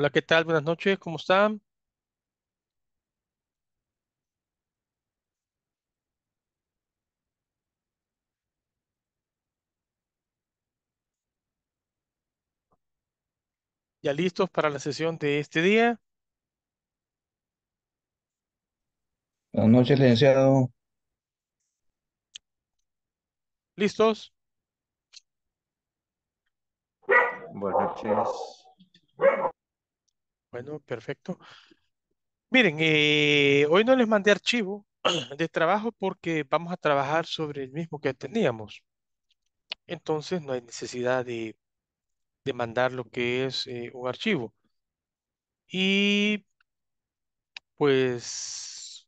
Hola, ¿qué tal? Buenas noches, ¿cómo están? ¿Ya listos para la sesión de este día? Buenas noches, licenciado. ¿Listos? Buenas noches. Bueno, perfecto. Miren, eh, hoy no les mandé archivo de trabajo porque vamos a trabajar sobre el mismo que teníamos. Entonces no hay necesidad de, de mandar lo que es eh, un archivo. Y pues,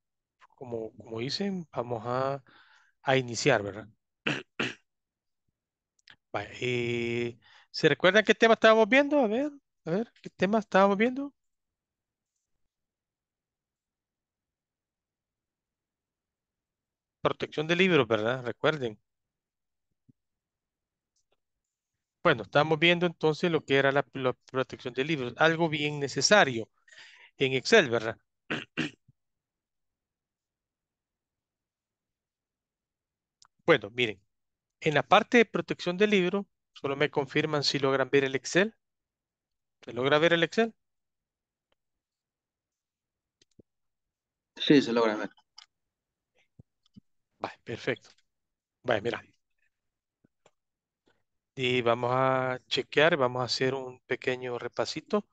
como, como dicen, vamos a, a iniciar, ¿verdad? Eh, ¿se recuerdan qué tema estábamos viendo? A ver. A ver, ¿qué tema estábamos viendo? Protección de libros, ¿verdad? Recuerden. Bueno, estamos viendo entonces lo que era la, protección de libros, algo bien necesario en Excel, ¿verdad? Bueno, miren, en la parte de protección de libro, solo me confirman si logran ver el Excel. ¿Se logra ver el Excel? Sí, se logra ver. Vale, perfecto. Vale, mira. Y vamos a chequear, vamos a hacer un pequeño repasito.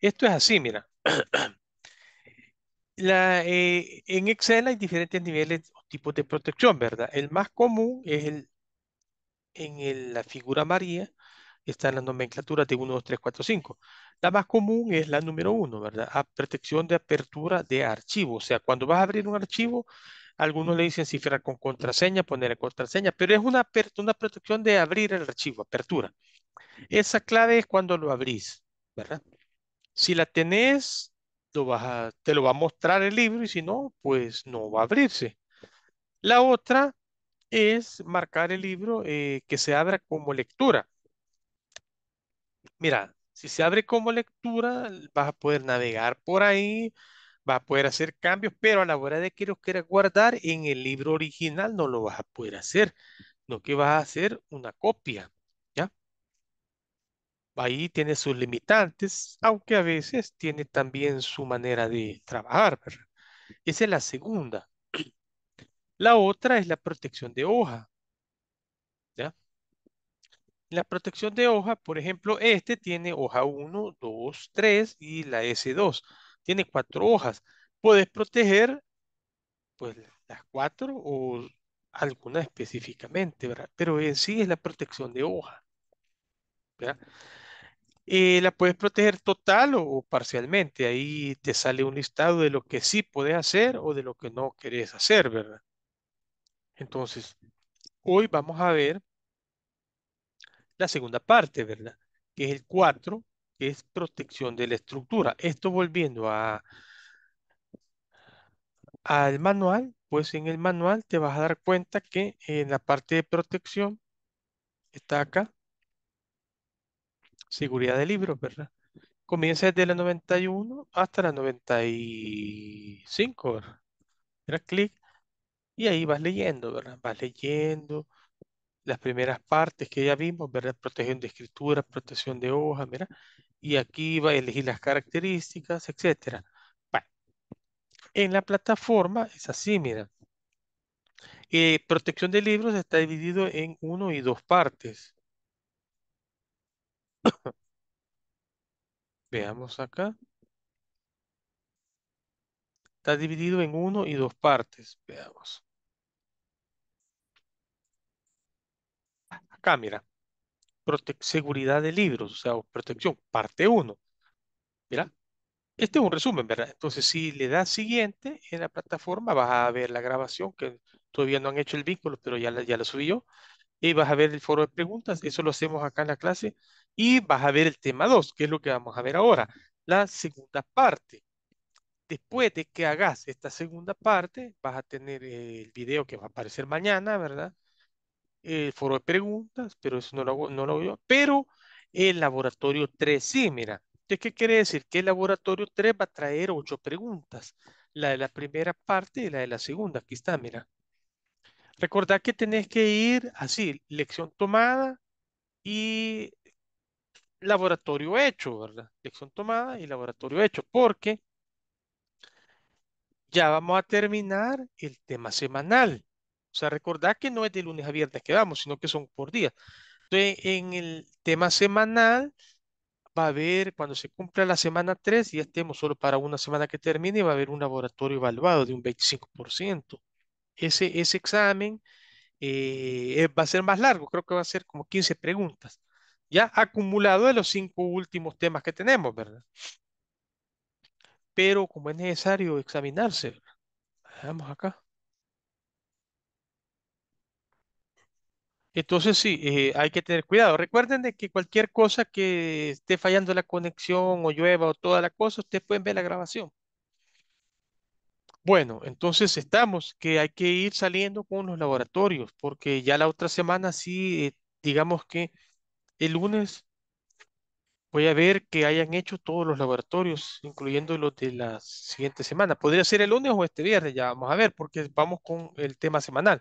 Esto es así, mira. La, eh, en Excel hay diferentes niveles o tipos de protección, ¿verdad? El más común es el en la figura María. Está en la nomenclatura de 1, 2, 3, 4, 5. La más común es la número 1, ¿verdad? A protección de apertura de archivo. O sea, cuando vas a abrir un archivo, algunos le dicen cifrar con contraseña, poner contraseña, pero es una, protección de abrir el archivo, apertura. Esa clave es cuando lo abrís, ¿verdad? Si la tenés, lo vas te lo va a mostrar el libro y si no, pues no va a abrirse. La otra es marcar el libro eh, que se abra como lectura. Mira, si se abre como lectura, vas a poder navegar por ahí, vas a poder hacer cambios, pero a la hora de que guardar en el libro original no lo vas a poder hacer, no que vas a hacer una copia, ¿ya? Ahí tiene sus limitantes, aunque a veces tiene también su manera de trabajar, Esa es la segunda. La otra es la protección de hoja. La protección de hoja, por ejemplo, este tiene hoja 1, 2, 3 y la S2. Tiene cuatro hojas. Puedes proteger pues, las cuatro o alguna específicamente, ¿verdad? Pero en sí es la protección de hoja. ¿verdad? Eh, la puedes proteger total o, o, parcialmente. Ahí te sale un listado de lo que sí puedes hacer o de lo que no querés hacer, ¿verdad? Entonces, hoy vamos a ver la segunda parte, ¿verdad? Que es el 4, que es protección de la estructura. Esto volviendo a, al manual, pues en el manual te vas a dar cuenta que en la parte de protección está acá. Seguridad de libros, ¿verdad? Comienza desde la 91 hasta la 95, Era clic y ahí vas leyendo, ¿verdad? Vas leyendo, las primeras partes que ya vimos, ¿verdad? Protección de escritura, protección de hojas mira. Y aquí va a elegir las características, etc. Bueno, en la plataforma es así, mira. Eh, protección de libros está dividido en uno y dos partes. Veamos acá. Está dividido en uno y dos partes. Veamos. cámara, seguridad de libros, o sea, protección, parte 1. Mira, este es un resumen, ¿verdad? Entonces, si le das siguiente en la plataforma, vas a ver la grabación, que todavía no han hecho el vínculo, pero ya ya la subí yo. Y vas a ver el foro de preguntas, eso lo hacemos acá en la clase. Y vas a ver el tema 2, que es lo que vamos a ver ahora, la segunda parte. Después de que hagas esta segunda parte, vas a tener eh, el video que va a aparecer mañana, ¿verdad? el eh, foro de preguntas, pero eso no lo veo, no lo pero el laboratorio 3, sí, mira. ¿qué quiere decir? Que el laboratorio 3 va a traer ocho preguntas. La de la primera parte y la de la segunda. Aquí está, mira. Recordad que tenés que ir así, lección tomada y laboratorio hecho, ¿verdad? Lección tomada y laboratorio hecho, porque ya vamos a terminar el tema semanal o sea, recordad que no es de lunes a viernes que vamos, sino que son por día. Entonces, en el tema semanal, va a haber, cuando se cumpla la semana 3, ya estemos solo para una semana que termine, va a haber un laboratorio evaluado de un 25%. Ese, ese examen eh, va a ser más largo, creo que va a ser como 15 preguntas, ya acumulado de los cinco últimos temas que tenemos, ¿verdad? Pero como es necesario examinarse, vamos acá. Entonces sí, eh, hay que tener cuidado. Recuerden de que cualquier cosa que esté fallando la conexión o llueva o toda la cosa, ustedes pueden ver la grabación. Bueno, entonces estamos, que hay que ir saliendo con los laboratorios, porque ya la otra semana sí, eh, digamos que el lunes voy a ver que hayan hecho todos los laboratorios, incluyendo los de la siguiente semana. Podría ser el lunes o este viernes, ya vamos a ver, porque vamos con el tema semanal.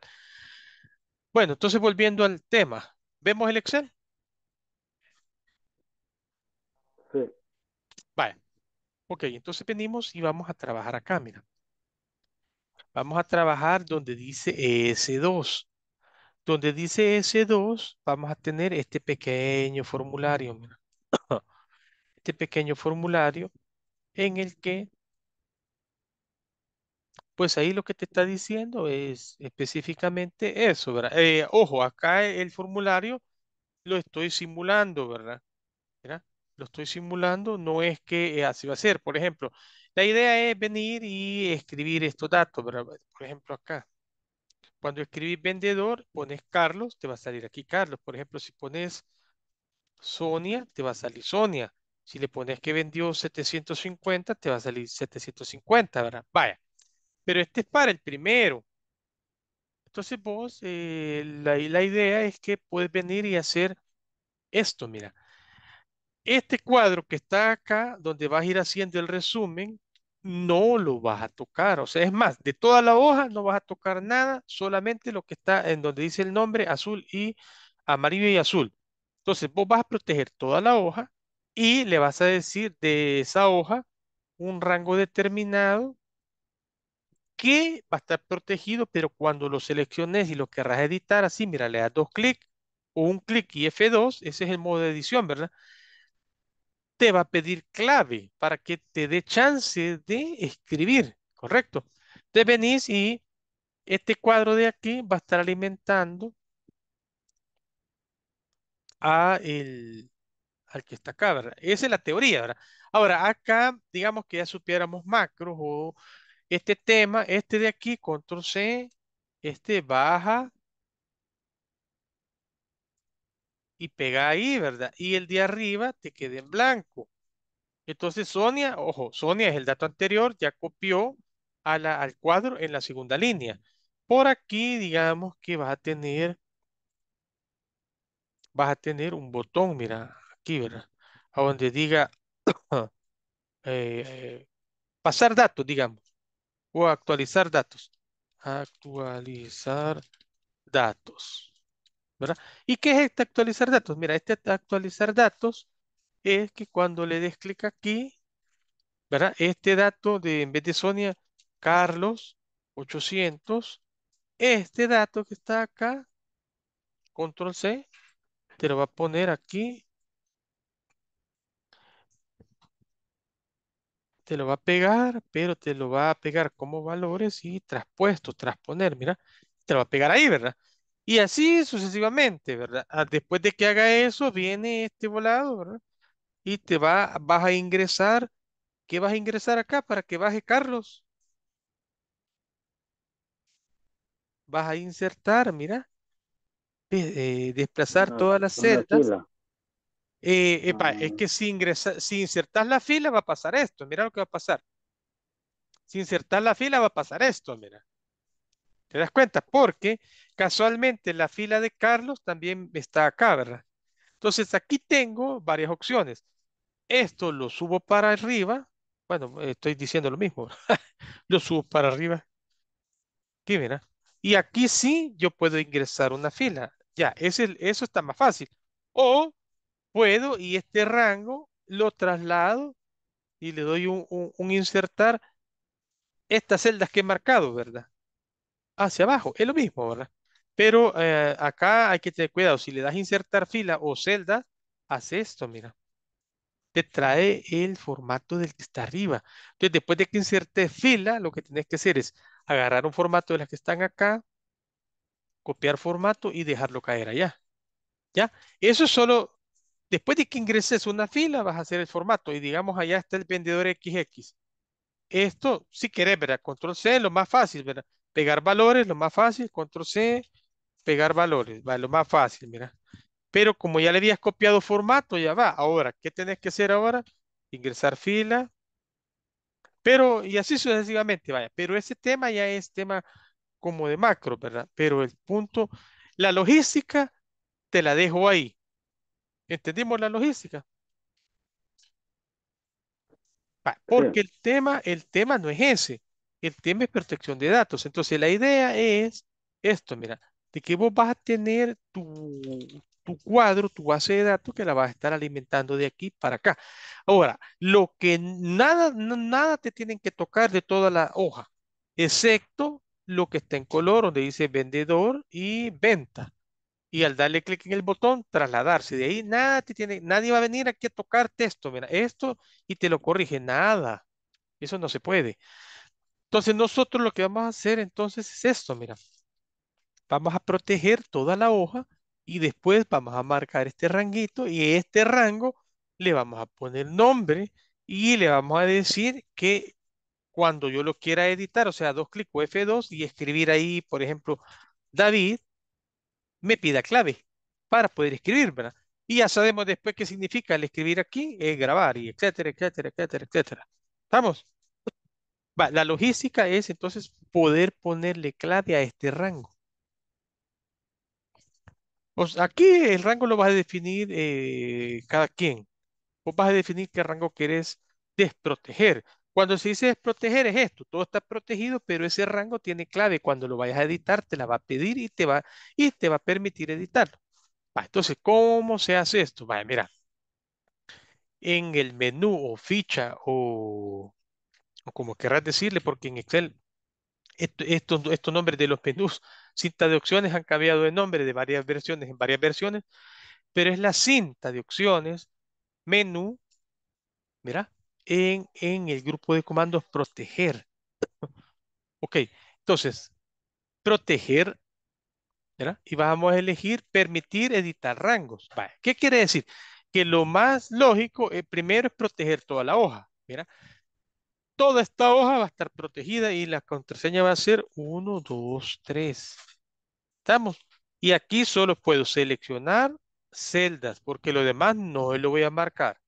Bueno, entonces volviendo al tema, ¿vemos el Excel? Sí. Vale. Ok, entonces venimos y vamos a trabajar acá, mira. Vamos a trabajar donde dice S2. Donde dice S2, vamos a tener este pequeño formulario, mira. Este pequeño formulario en el que pues ahí lo que te está diciendo es específicamente eso, ¿verdad? Eh, ojo, acá e, el formulario lo estoy simulando, ¿verdad? Lo estoy simulando, no es que eh, así va a ser. Por ejemplo, la idea es venir y escribir estos datos, ¿verdad? Por ejemplo, acá. Cuando escribís vendedor, pones Carlos, te va a salir aquí Carlos. Por ejemplo, si pones Sonia, te va a salir Sonia. Si le pones que vendió 750, te va a salir 750, ¿verdad? Vaya pero este es para el primero. Entonces vos, eh, la, la idea es que puedes venir y hacer esto, mira. Este cuadro que está acá, donde vas a ir haciendo el resumen, no lo vas a tocar. O sea, es más, de toda la hoja no vas a tocar nada, solamente lo que está en donde dice el nombre azul y amarillo y azul. Entonces, vos vas a proteger toda la hoja y le vas a decir de esa hoja un rango determinado que va a estar protegido, pero cuando lo selecciones y lo querrás editar así, mira, le das dos clics o un clic y F2, ese es el modo de edición, ¿verdad? Te va a pedir clave para que te dé chance de escribir, ¿correcto? Te venís y este cuadro de aquí va a estar alimentando a el, al que está acá, ¿verdad? Esa es la teoría, ¿verdad? Ahora, acá, digamos que ya supiéramos macros o este tema, este de aquí, control C, este baja y pega ahí, ¿verdad? Y el de arriba te queda en blanco. Entonces Sonia, ojo, Sonia es el dato anterior, ya copió a la, al cuadro en la segunda línea. Por aquí, digamos que vas a tener, vas a tener un botón, mira, aquí, ¿verdad? A donde diga eh, eh, pasar datos, digamos o actualizar datos. Actualizar datos. ¿Verdad? ¿Y qué es este actualizar datos? Mira, este actualizar datos es que cuando le des clic aquí, ¿verdad? Este dato de, en vez de Sonia, Carlos 800, este dato que está acá, control C, te lo va a poner aquí te lo va a pegar, pero te lo va a pegar como valores y traspuesto, transponer, mira, te lo va a pegar ahí, ¿verdad? Y así sucesivamente, ¿verdad? Ah, después de que haga eso, viene este volado, ¿verdad? Y te va, vas a ingresar, ¿qué vas a ingresar acá para que baje Carlos? Vas a insertar, mira, eh, eh, desplazar todas las celdas. Eh, es ah. que si, ingresa, si insertas la fila va a pasar esto, mira lo que va a pasar. Si insertas la fila va a pasar esto, mira. ¿Te das cuenta? Porque casualmente la fila de Carlos también está acá, ¿verdad? Entonces aquí tengo varias opciones. Esto lo subo para arriba. Bueno, estoy diciendo lo mismo. lo subo para arriba. Aquí, mira. Y aquí sí yo puedo ingresar una fila. Ya, eso está más fácil. O puedo y este rango lo traslado y le doy un, insertar estas celdas que he marcado, ¿verdad? Hacia abajo, es lo mismo, ¿verdad? Pero eh, acá hay que tener cuidado, si le das insertar fila o celda, hace esto, mira. Te trae el formato del que está arriba. Entonces, después de que insertes fila, lo que tienes que hacer es agarrar un formato de las que están acá, copiar formato y dejarlo caer allá. ¿Ya? Eso es solo Después de que ingreses una fila, vas a hacer el formato y digamos allá está el vendedor XX. Esto, si querés, ¿verdad? Control C, lo más fácil, ¿verdad? Pegar valores, lo más fácil, control C, pegar valores, va, lo más fácil, mira. Pero como ya le habías copiado formato, ya va. Ahora, ¿qué tenés que hacer ahora? Ingresar fila. Pero, y así sucesivamente, vaya. Pero ese tema ya es tema como de macro, ¿verdad? Pero el punto, la logística, te la dejo ahí. ¿Entendimos la logística? porque el tema, el tema no es ese. El tema es protección de datos. Entonces la idea es esto, mira, de que vos vas a tener tu, tu cuadro, tu base de datos que la vas a estar alimentando de aquí para acá. Ahora, lo que nada, nada te tienen que tocar de toda la hoja, excepto lo que está en color, donde dice vendedor y venta y al darle clic en el botón, trasladarse. De ahí nada tiene, nadie va a venir aquí a tocar esto, mira, esto y te lo corrige, nada. Eso no se puede. Entonces nosotros lo que vamos a hacer entonces es esto, mira. Vamos a proteger toda la hoja y después vamos a marcar este ranguito y este rango le vamos a poner nombre y le vamos a decir que cuando yo lo quiera editar, o sea, dos clics F2 y escribir ahí, por ejemplo, David, me pida clave para poder escribir, ¿verdad? Y ya sabemos después qué significa el escribir aquí, es grabar y etcétera, etcétera, etcétera, etcétera. ¿Estamos? la logística es entonces poder ponerle clave a este rango. aquí el rango lo vas a definir eh, cada quien. Vos vas a definir qué rango querés desproteger. Cuando se dice proteger es esto, todo está protegido, pero ese rango tiene clave. Cuando lo vayas a editar, te la va a pedir y te va, y te va a permitir editarlo. entonces, ¿cómo se hace esto? mira, en el menú o ficha o, como querrás decirle, porque en Excel estos, estos nombres de los menús, cinta de opciones han cambiado de nombre de varias versiones en varias versiones, pero es la cinta de opciones, menú, mira, en, el grupo de comandos proteger. ok, entonces, proteger, ¿verdad? Y vamos a elegir permitir editar rangos. ¿Qué quiere decir? Que lo más lógico, el eh, primero es proteger toda la hoja, ¿verdad? Toda esta hoja va a estar protegida y la contraseña va a ser 1, 2, 3. ¿Estamos? Y aquí solo puedo seleccionar celdas, porque lo demás no lo voy a marcar.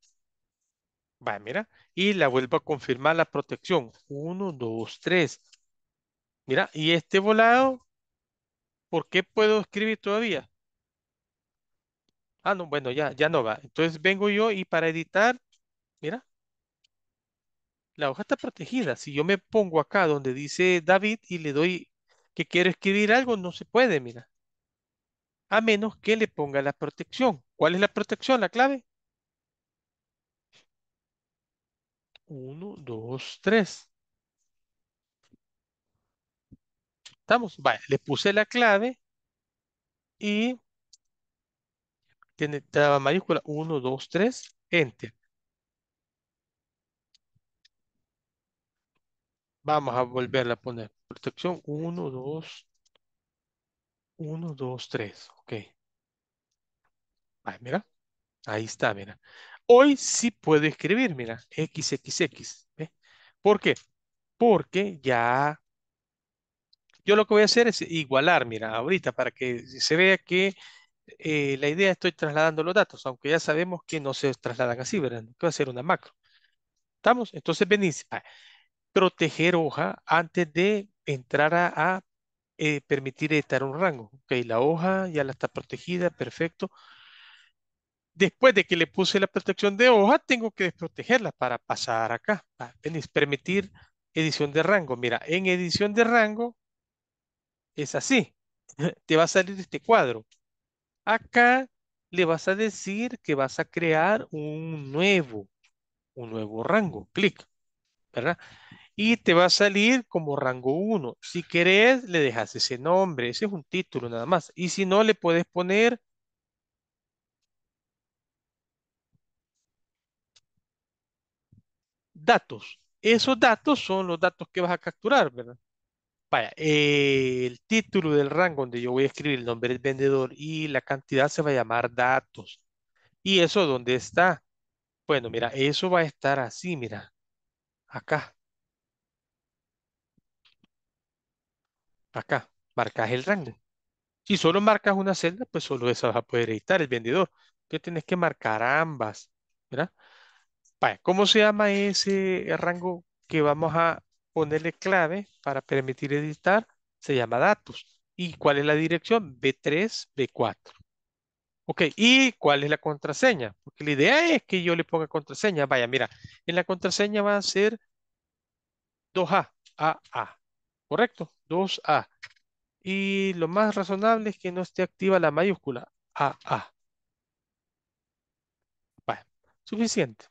Va, mira, y la vuelvo a confirmar la protección. 1, dos tres Mira, y este volado, ¿por qué puedo escribir todavía? Ah, no, bueno, ya, ya no va. Entonces vengo yo y para editar, mira, la hoja está protegida. Si yo me pongo acá donde dice David y le doy que quiero escribir algo, no se puede, mira. A menos que le ponga la protección. ¿Cuál es la protección, la clave? 1, 2, 3. ¿Estamos? Vaya, le puse la clave y tiene traba mayúscula 1, 2, 3, enter. Vamos a volverla a poner. Protección 1, 2, 1, 2, 3. Ok. Ahí, mira. Ahí está, mira. Hoy sí puedo escribir, mira, XXX. ¿eh? ¿Por qué? Porque ya... Yo lo que voy a hacer es igualar, mira, ahorita, para que se vea que eh, la idea estoy trasladando los datos, aunque ya sabemos que no se trasladan así, ¿verdad? Que va a ser una macro. ¿Estamos? Entonces venís a ah, proteger hoja antes de entrar a, eh, permitir editar un rango. Ok, la hoja ya la está protegida, Perfecto Después de que le puse la protección de hoja, tengo que desprotegerla para pasar acá. permitir edición de rango. Mira, en edición de rango es así. Te va a salir este cuadro. Acá le vas a decir que vas a crear un nuevo, un nuevo rango. Clic, ¿verdad? Y te va a salir como rango 1. Si querés, le dejas ese nombre. Ese es un título nada más. Y si no, le puedes poner datos. Esos datos son los datos que vas a capturar, ¿verdad? Vaya, el título del rango donde yo voy a escribir el nombre del vendedor y la cantidad se va a llamar datos. ¿Y eso dónde está? Bueno, mira, eso va a estar así, mira, acá. Acá, marcas el rango. Si solo marcas una celda, pues solo esa vas a poder editar el vendedor. Entonces tienes que marcar ambas, ¿verdad? ¿cómo se llama ese rango que vamos a ponerle clave para permitir editar? Se llama datos. ¿Y cuál es la dirección? B3, B4. Ok, ¿y cuál es la contraseña? Porque la idea es que yo le ponga contraseña. Vaya, mira, en la contraseña va a ser 2A, A. a ¿Correcto? 2A. Y lo más razonable es que no esté activa la mayúscula AA. Vaya, suficiente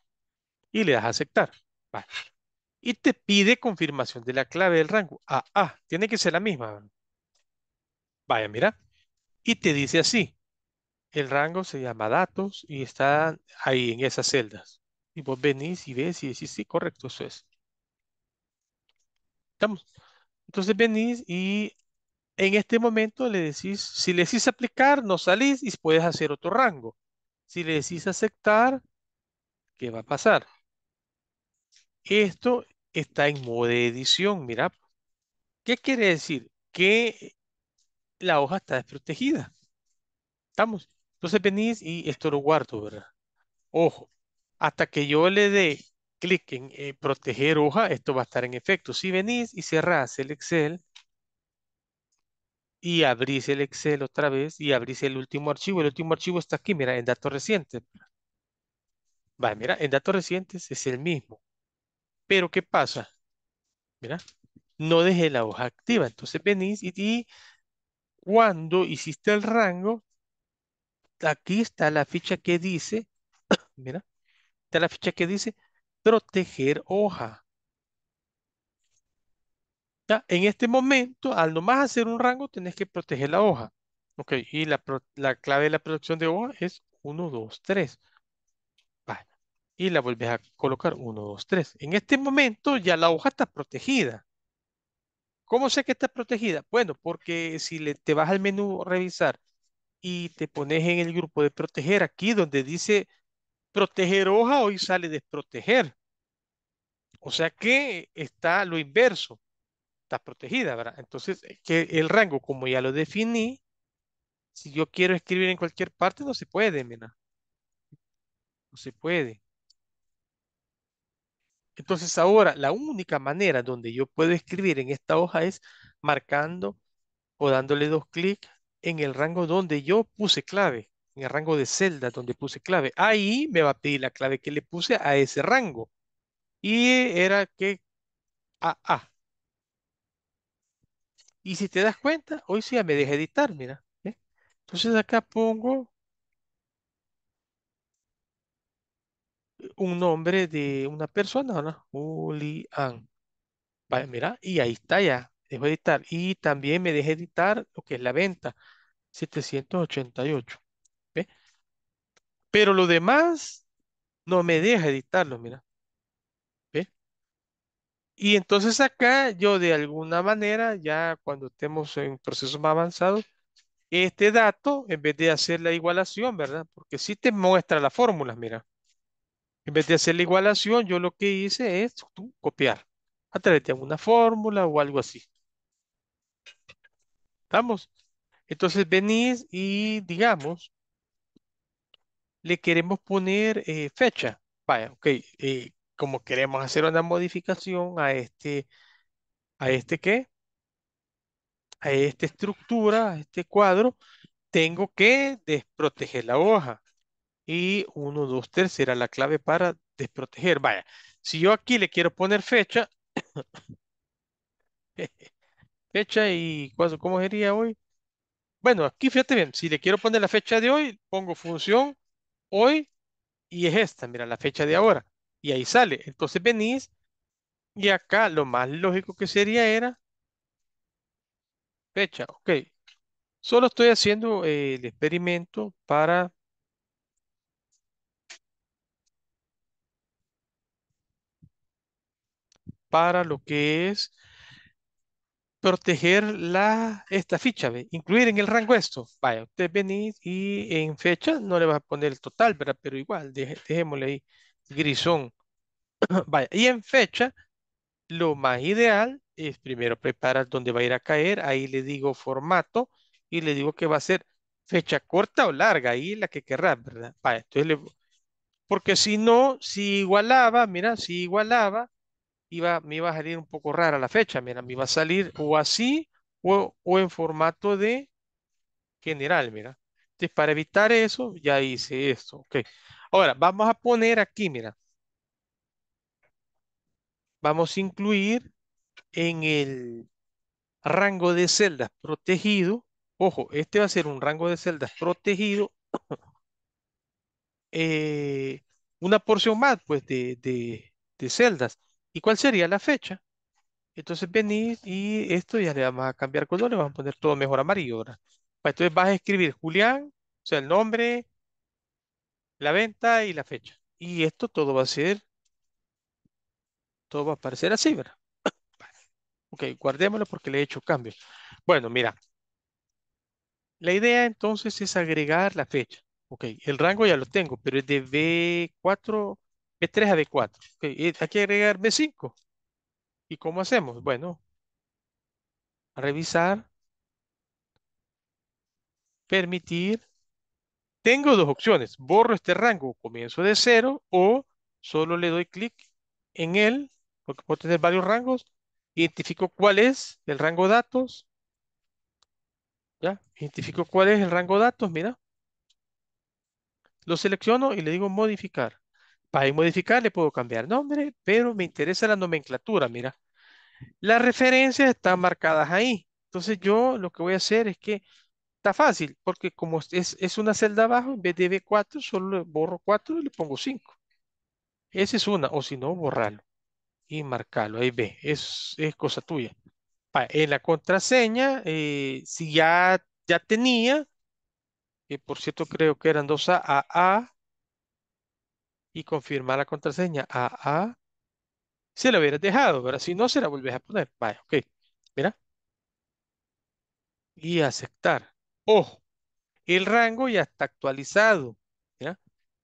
y le das a aceptar. Y te pide confirmación de la clave del rango. Ah, ah, tiene que ser la misma. Vaya, mira. Y te dice así. El rango se llama datos y está ahí en esas celdas. Y vos venís y ves y decís, sí, correcto, eso es. ¿Estamos? Entonces venís y en este momento le decís, si le decís aplicar, no salís y puedes hacer otro rango. Si le decís aceptar, ¿qué va a pasar? Esto está en modo de edición, mira. ¿Qué quiere decir? Que la hoja está desprotegida. ¿Estamos? Entonces venís y esto lo guardo, ¿verdad? Ojo, hasta que yo le dé clic en eh, proteger hoja, esto va a estar en efecto. Si venís y cerrás el Excel y abrís el Excel otra vez y abrís el último archivo, el último archivo está aquí, mira, en datos recientes. va, mira, en datos recientes es el mismo. Pero ¿qué pasa? Mira, no dejé la hoja activa. Entonces venís y, cuando hiciste el rango, aquí está la ficha que dice, mira, está la ficha que dice proteger hoja. ¿Ya? En este momento, al nomás hacer un rango, tenés que proteger la hoja. Ok, y la, la clave de la protección de hoja es 1, 2, 3 y la vuelves a colocar 1, 2, 3. En este momento ya la hoja está protegida. ¿Cómo sé que está protegida? Bueno, porque si le, te vas al menú revisar y te pones en el grupo de proteger aquí donde dice proteger hoja, hoy sale desproteger. O sea que está lo inverso. Está protegida, ¿verdad? Entonces, que el rango, como ya lo definí, si yo quiero escribir en cualquier parte, no se puede, mena No se puede. Entonces ahora la única manera donde yo puedo escribir en esta hoja es marcando o dándole dos clics en el rango donde yo puse clave, en el rango de celda donde puse clave. Ahí me va a pedir la clave que le puse a ese rango. Y era que AA. Y si te das cuenta, hoy sí ya me deja editar, mira. Entonces acá pongo un nombre de una persona, ¿no? Julián. mira, y ahí está ya. Dejo editar. Y también me deja editar lo que es la venta. 788. ¿Ve? Pero lo demás no me deja editarlo, mira. ¿Ve? Y entonces acá yo de alguna manera, ya cuando estemos en procesos más avanzado este dato, en vez de hacer la igualación, ¿verdad? Porque sí te muestra la fórmula mira. En vez de hacer la igualación, yo lo que hice es copiar a través de alguna fórmula o algo así. ¿Estamos? Entonces venís y digamos, le queremos poner eh, fecha. Vaya, ok, eh, como queremos hacer una modificación a este, a este qué, a esta estructura, a este cuadro, tengo que desproteger la hoja y 1, 2, 3 será la clave para desproteger. Vaya, si yo aquí le quiero poner fecha, fecha y ¿cómo sería hoy? Bueno, aquí fíjate bien, si le quiero poner la fecha de hoy, pongo función hoy y es esta, mira, la fecha de ahora. Y ahí sale. Entonces venís y acá lo más lógico que sería era fecha, ok. Solo estoy haciendo eh, el experimento para para lo que es proteger la, esta ficha, incluir en el rango esto. Vaya, usted venís y en fecha no le va a poner el total, ¿verdad? Pero igual, dejémosle ahí grisón. Vaya, y en fecha, lo más ideal es primero preparar dónde va a ir a caer, ahí le digo formato y le digo que va a ser fecha corta o larga, ahí la que querrá ¿verdad? Vaya, entonces le, porque si no, si igualaba, mira, si igualaba, me iba a salir un poco rara la fecha, mira, me iba a salir o así o, en formato de general, mira. Entonces, para evitar eso, ya hice esto, ok. Ahora, vamos a poner aquí, mira. Vamos a incluir en el rango de celdas protegido, ojo, este va a ser un rango de celdas protegido, eh, una porción más, pues, de, de celdas. ¿Y cuál sería la fecha? Entonces venís y esto ya le vamos a cambiar color, le vamos a poner todo mejor amarillo, Entonces vas a escribir Julián, o sea, el nombre, la venta y la fecha. Y esto todo va a ser, todo va a aparecer así, ¿verdad? ok, guardémoslo porque le he hecho cambios. Bueno, mira. La idea entonces es agregar la fecha. Ok, el rango ya lo tengo, pero es de B4 B3 a 4 hay que agregar B5. ¿Y cómo hacemos? Bueno, revisar. Permitir. Tengo dos opciones. Borro este rango, comienzo de cero o solo le doy clic en él, porque puedo tener varios rangos. Identifico cuál es el rango datos. ¿Ya? Identifico cuál es el rango datos, mira. Lo selecciono y le digo modificar. Para modificar le puedo cambiar nombre, pero me interesa la nomenclatura, mira. Las referencias están marcadas ahí. Entonces yo lo que voy a hacer es que está fácil, porque como es, es una celda abajo, en vez de B4, solo borro 4 y le pongo 5. Esa es una, o si no, borrarlo y marcarlo. Ahí ve, es, es cosa tuya. En la contraseña, eh, si ya, ya tenía, y por cierto creo que eran dos A, A, A, y confirmar la contraseña AA, ah, ah, Se la hubieras dejado, ¿verdad? Si no, se la volvés a poner. Vaya, ok. Mira. Y aceptar. Ojo, el rango ya está actualizado. Mira.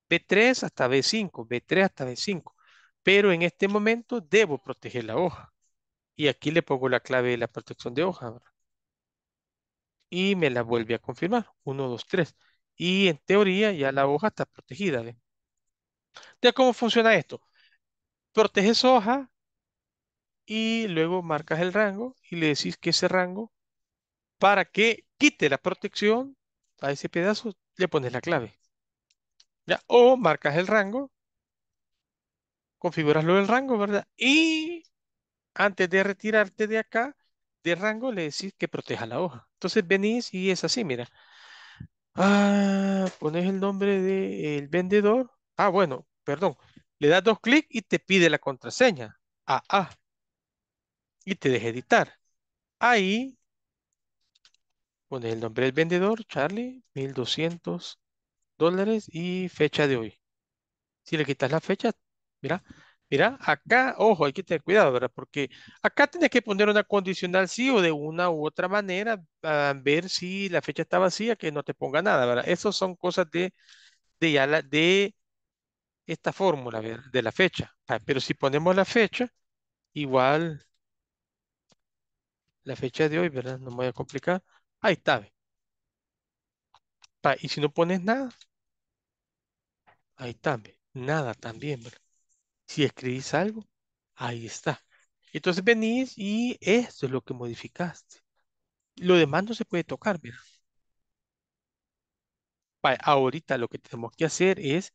B3 hasta B5, B3 hasta B5. Pero en este momento debo proteger la hoja. Y aquí le pongo la clave de la protección de hoja, Y me la vuelve a confirmar. 1, 2, 3. Y en teoría ya la hoja está protegida, ¿ves? Ya ¿cómo funciona esto? Proteges hoja y luego marcas el rango y le decís que ese rango, para que quite la protección a ese pedazo, le pones la clave. ¿Ya? O marcas el rango, configuras el rango, ¿verdad? Y antes de retirarte de acá, de rango, le decís que proteja la hoja. Entonces venís y es así, mira. Ah, pones el nombre del vendedor Ah, bueno, perdón. Le das dos clics y te pide la contraseña. Ah, ah. Y te deja editar. Ahí pones el nombre del vendedor, Charlie, 1200 dólares y fecha de hoy. Si le quitas la fecha, mira, mira, acá, ojo, hay que tener cuidado, ¿verdad? Porque acá tienes que poner una condicional sí o de una u otra manera a ver si la fecha está vacía, que no te ponga nada, ¿verdad? Esas son cosas de, de ya la, de esta fórmula de la fecha. Pero si ponemos la fecha, igual la fecha de hoy, ¿verdad? No me voy a complicar. Ahí está. Y si no pones nada, ahí está. Nada también, Si escribís algo, ahí está. Entonces venís y esto es lo que modificaste. Lo demás no se puede tocar, ¿verdad? Ahorita lo que tenemos que hacer es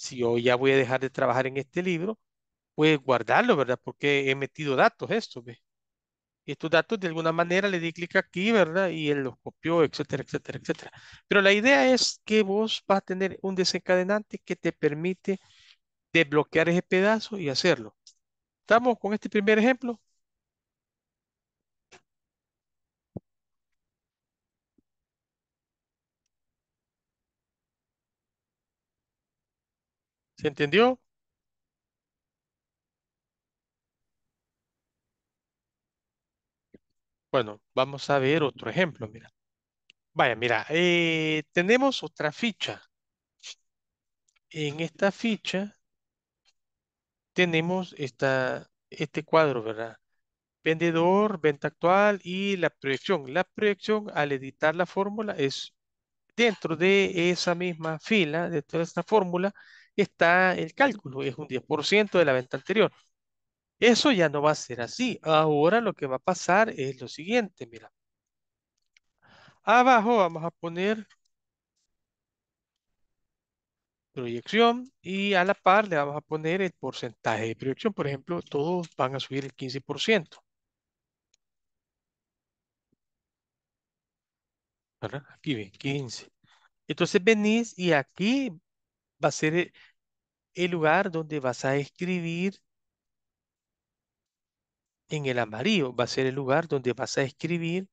si yo ya voy a dejar de trabajar en este libro, pues guardarlo, ¿verdad? Porque he metido datos, esto, ¿ves? Y estos datos de alguna manera le di clic aquí, ¿verdad? Y él los copió, etcétera, etcétera, etcétera. Pero la idea es que vos vas a tener un desencadenante que te permite desbloquear ese pedazo y hacerlo. ¿Estamos con este primer ejemplo? ¿Se entendió? Bueno, vamos a ver otro ejemplo, mira. Vaya, mira, eh, tenemos otra ficha. En esta ficha tenemos esta, este cuadro, ¿verdad? Vendedor, venta actual y la proyección. La proyección al editar la fórmula es dentro de esa misma fila, dentro de esta fórmula, está el cálculo, es un 10% de la venta anterior. Eso ya no va a ser así. Ahora lo que va a pasar es lo siguiente, mira. Abajo vamos a poner proyección y a la par le vamos a poner el porcentaje de proyección. Por ejemplo, todos van a subir el 15%. ¿Verdad? Aquí ven, 15. Entonces venís y aquí va a ser el lugar donde vas a escribir en el amarillo. Va a ser el lugar donde vas a escribir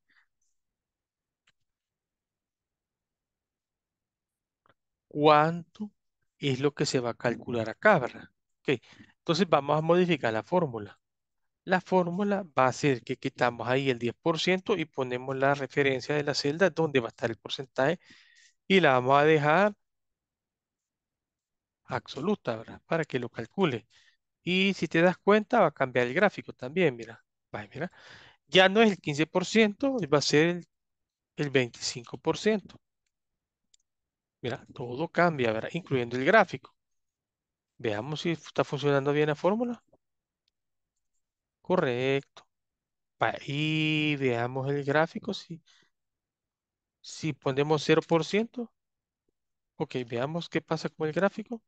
cuánto es lo que se va a calcular acá, ¿verdad? Okay. Entonces vamos a modificar la fórmula. La fórmula va a ser que quitamos ahí el 10% y ponemos la referencia de la celda donde va a estar el porcentaje y la vamos a dejar absoluta, ¿verdad? Para que lo calcule. Y si te das cuenta, va a cambiar el gráfico también, mira. va mira. Ya no es el 15%, va a ser el, 25%. Mira, todo cambia, ¿verdad? Incluyendo el gráfico. Veamos si está funcionando bien la fórmula. Correcto. y veamos el gráfico. Si, si ponemos 0%, Ok, veamos qué pasa con el gráfico.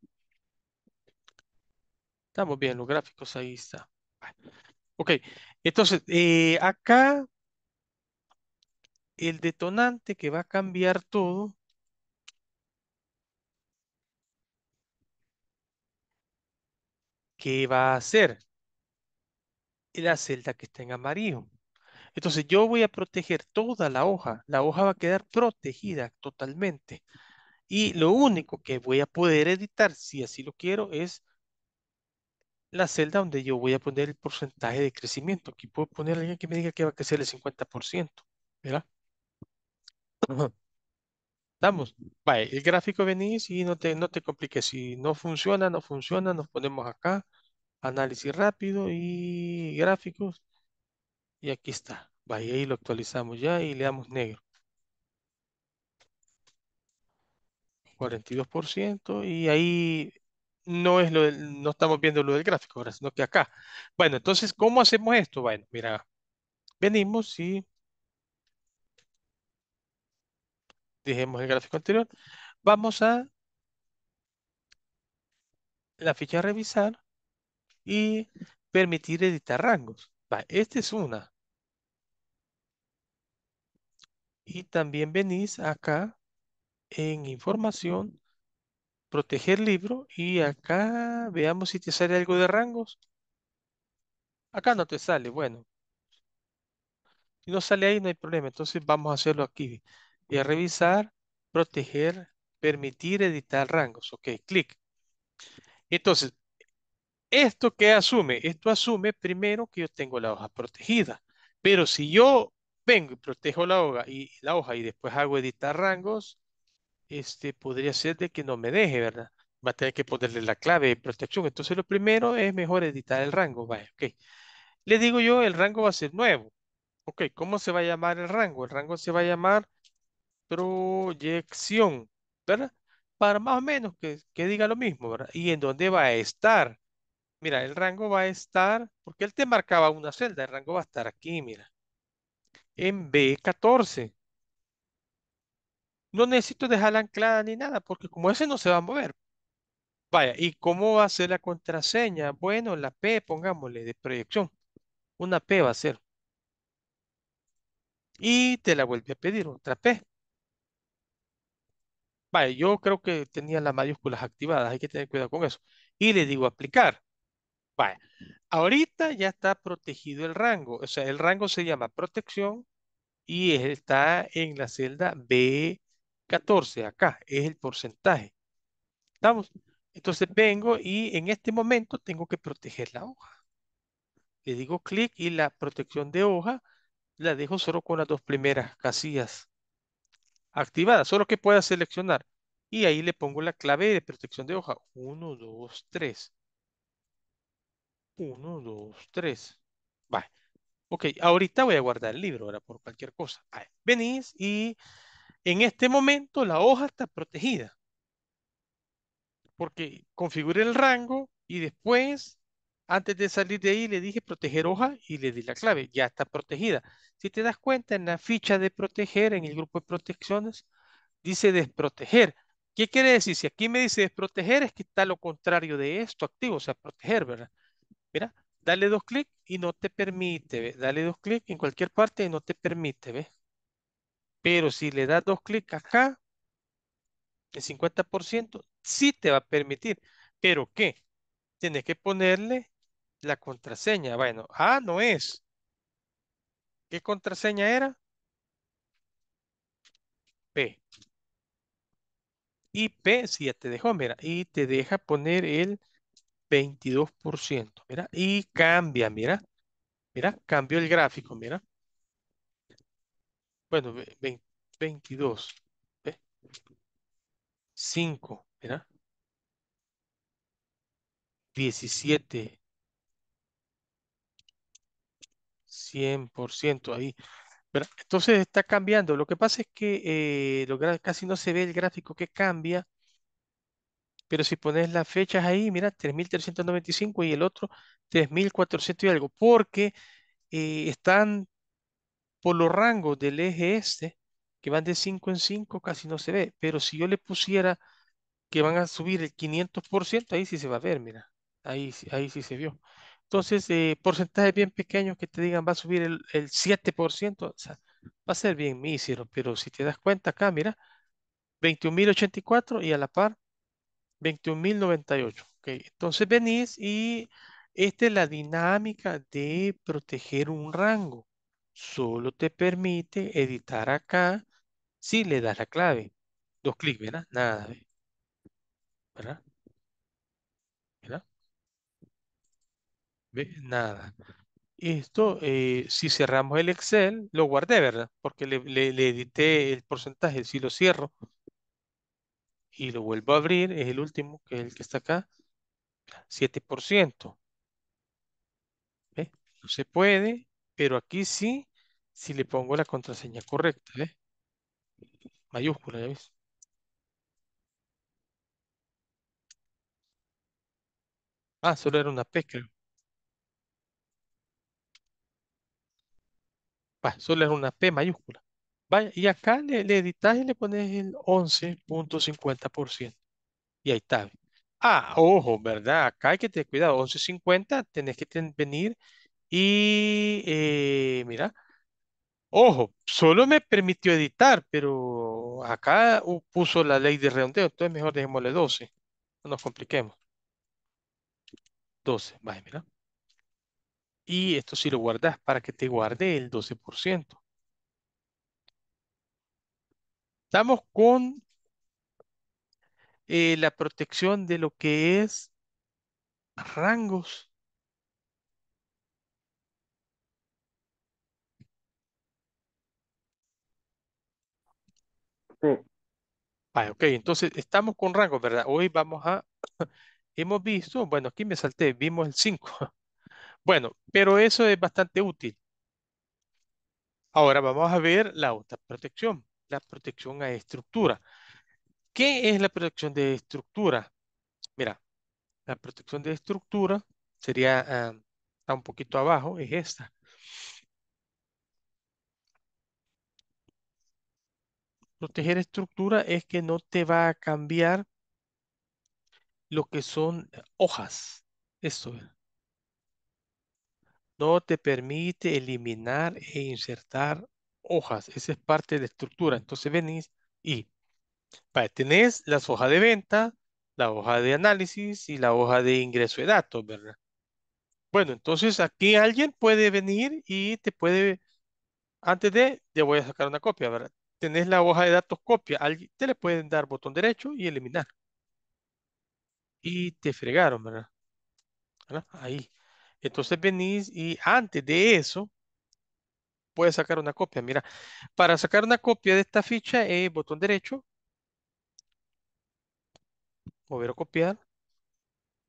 Estamos bien, los gráficos ahí está. Ok, entonces eh, acá el detonante que va a cambiar todo ¿qué va a hacer? La celda que está en amarillo. Entonces yo voy a proteger toda la hoja. La hoja va a quedar protegida totalmente. Y lo único que voy a poder editar, si así lo quiero, es la celda donde yo voy a poner el porcentaje de crecimiento. Aquí puedo poner alguien que me diga que va a crecer el 50%. ¿Verdad? Damos. Vale, el gráfico venís y no te, no te compliques. Si no funciona, no funciona, nos ponemos acá. Análisis rápido y gráficos. Y aquí está. Vaya, y ahí lo actualizamos ya y le damos negro. 42%, y ahí no es lo no estamos viendo lo del gráfico ahora, sino que acá. Bueno, entonces, ¿cómo hacemos esto? Bueno, mira, venimos y dejemos el gráfico anterior. Vamos a la ficha revisar y permitir editar rangos. Va, esta es una. Y también venís acá en información, proteger libro y acá veamos si te sale algo de rangos. Acá no te sale, bueno. Si no sale ahí no hay problema, entonces vamos a hacerlo aquí. Y a revisar, proteger, permitir editar rangos. Ok, clic. Entonces, ¿esto qué asume? Esto asume primero que yo tengo la hoja protegida. Pero si yo vengo y protejo la hoja y, la hoja y después hago editar rangos, este, podría ser de que no me deje, ¿verdad? Va a tener que ponerle la clave de protección. Entonces lo primero es mejor editar el rango. Vale, ok. Le digo yo, el rango va a ser nuevo. Ok, ¿cómo se va a llamar el rango? El rango se va a llamar proyección, ¿verdad? Para más o menos que, que diga lo mismo, ¿verdad? ¿Y en dónde va a estar? Mira, el rango va a estar, porque él te marcaba una celda, el rango va a estar aquí, mira. En B14 no necesito dejarla anclada ni nada, porque como ese no se va a mover. Vaya, ¿y cómo va a ser la contraseña? Bueno, la P, pongámosle, de proyección. Una P va a ser. Y te la vuelve a pedir, otra P. Vaya, yo creo que tenía las mayúsculas activadas, hay que tener cuidado con eso. Y le digo aplicar. Vaya, ahorita ya está protegido el rango, o sea, el rango se llama protección y está en la celda B 14 acá es el porcentaje. ¿Estamos? Entonces vengo y en este momento tengo que proteger la hoja. Le digo clic y la protección de hoja la dejo solo con las dos primeras casillas activadas, solo que pueda seleccionar. Y ahí le pongo la clave de protección de hoja. 1, 2, 3. 1, 2, 3. Vale. Ok, ahorita voy a guardar el libro, ahora por cualquier cosa. Venís y en este momento la hoja está protegida porque configuré el rango y después, antes de salir de ahí, le dije proteger hoja y le di la clave. Ya está protegida. Si te das cuenta, en la ficha de proteger, en el grupo de protecciones, dice desproteger. ¿Qué quiere decir? Si aquí me dice desproteger, es que está lo contrario de esto activo, o sea, proteger, ¿verdad? Mira, dale dos clics y no te permite, ¿ves? Dale dos clics en cualquier parte y no te permite, ¿ves? Pero si le das dos clics acá, el 50% sí te va a permitir. ¿Pero qué? Tienes que ponerle la contraseña. Bueno, ah, no es. ¿Qué contraseña era? P. Y P si ya te dejó, mira, y te deja poner el 22%, mira, y cambia, mira, mira, cambió el gráfico, mira. Bueno, 22. ¿Ves? 5, 17, 100% ahí. ¿verdad? Entonces está cambiando. Lo que pasa es que eh, casi no se ve el gráfico que cambia, pero si pones las fechas ahí, mira, 3.395 y el otro 3.400 y algo, porque eh, están por los rangos del eje este, que van de 5 en 5, casi no se ve. Pero si yo le pusiera que van a subir el 500%, ahí sí se va a ver, mira. Ahí, ahí sí se vio. Entonces, eh, porcentajes bien pequeños que te digan va a subir el, 7%, o sea, va a ser bien mísero, pero si te das cuenta acá, mira, 21.084 y a la par 21.098. Okay. Entonces venís y esta es la dinámica de proteger un rango solo te permite editar acá si le das la clave. Dos clics, ¿verdad? Nada, ¿verdad? ¿Verdad? Nada. Esto, eh, si cerramos el Excel, lo guardé, ¿verdad? Porque le, le, edité el porcentaje. Si lo cierro y lo vuelvo a abrir, es el último, que es el que está acá, 7%. ¿Ve? No se puede, pero aquí sí, si le pongo la contraseña correcta, ¿eh? Mayúscula, ¿ya ves? Ah, solo era una P, creo. Ah, solo era una P mayúscula. Vaya, y acá le, le editas y le pones el 11.50%. Y ahí está. Ah, ojo, ¿verdad? Acá hay que tener cuidado. 11.50 tenés que venir y eh, mira, ojo, solo me permitió editar, pero acá puso la ley de redondeo, entonces mejor dejémosle 12. No nos compliquemos. 12, vaya, mira. Y esto si lo guardas para que te guarde el 12%. Estamos con eh, la protección de lo que es rangos Sí. ok, entonces estamos con rango, ¿verdad? Hoy vamos a, hemos visto, bueno, aquí me salté, vimos el 5. Bueno, pero eso es bastante útil. Ahora vamos a ver la otra protección, la protección a estructura. ¿Qué es la protección de estructura? Mira, la protección de estructura sería, ah, está un poquito abajo, es esta. Proteger estructura es que no te va a cambiar lo que son hojas. Esto no te permite eliminar e insertar hojas. Esa es parte de la estructura. Entonces venís y tenés las hojas de venta, la hoja de análisis y la hoja de ingreso de datos, ¿verdad? Bueno, entonces aquí alguien puede venir y te puede, antes de, ya voy a sacar una copia, ¿verdad? tenés la hoja de datos copia, te le pueden dar botón derecho y eliminar. Y te fregaron, ¿verdad? Ahí. Entonces venís y antes de eso, puedes sacar una copia. Mira, para sacar una copia de esta ficha es eh, botón derecho, mover o copiar,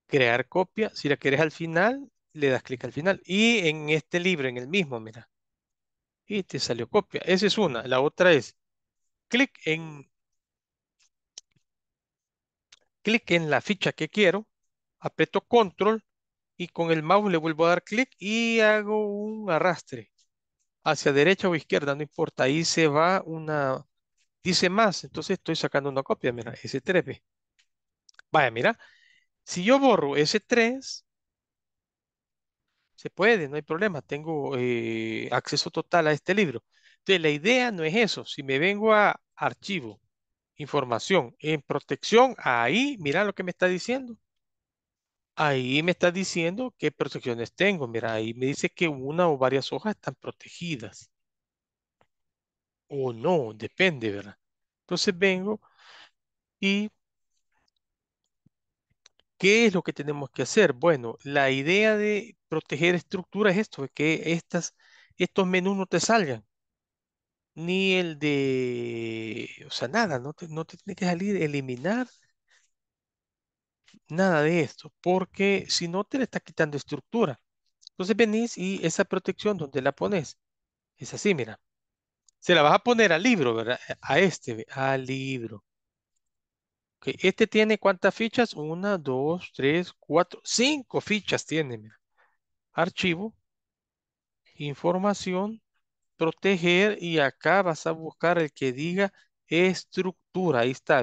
crear copia. Si la quieres al final, le das clic al final. Y en este libro, en el mismo, mira. Y te salió copia. Esa es una. La otra es clic en, clic en la ficha que quiero, aprieto control y con el mouse le vuelvo a dar clic y hago un arrastre hacia derecha o izquierda, no importa, ahí se va una, dice más, entonces estoy sacando una copia, mira, S3. Vaya, mira, si yo borro S3, se puede, no hay problema, tengo eh, acceso total a este libro. Entonces, la idea no es eso. Si me vengo a archivo, información, en protección, ahí, mira lo que me está diciendo. Ahí me está diciendo qué protecciones tengo. Mira, ahí me dice que una o varias hojas están protegidas. O no, depende, ¿verdad? Entonces vengo y ¿Qué es lo que tenemos que hacer? Bueno, la idea de proteger estructuras es esto, que estas, estos menús no te salgan ni el de, o sea, nada, no te, no te tiene que salir eliminar nada de esto, porque si no te le está quitando estructura. Entonces venís y esa protección ¿Dónde la pones, es así, mira. Se la vas a poner al libro, ¿verdad? A este, al libro. Este tiene cuántas fichas? Una, dos, tres, cuatro, cinco fichas tiene, mira. Archivo, información, proteger y acá vas a buscar el que diga estructura, ahí está.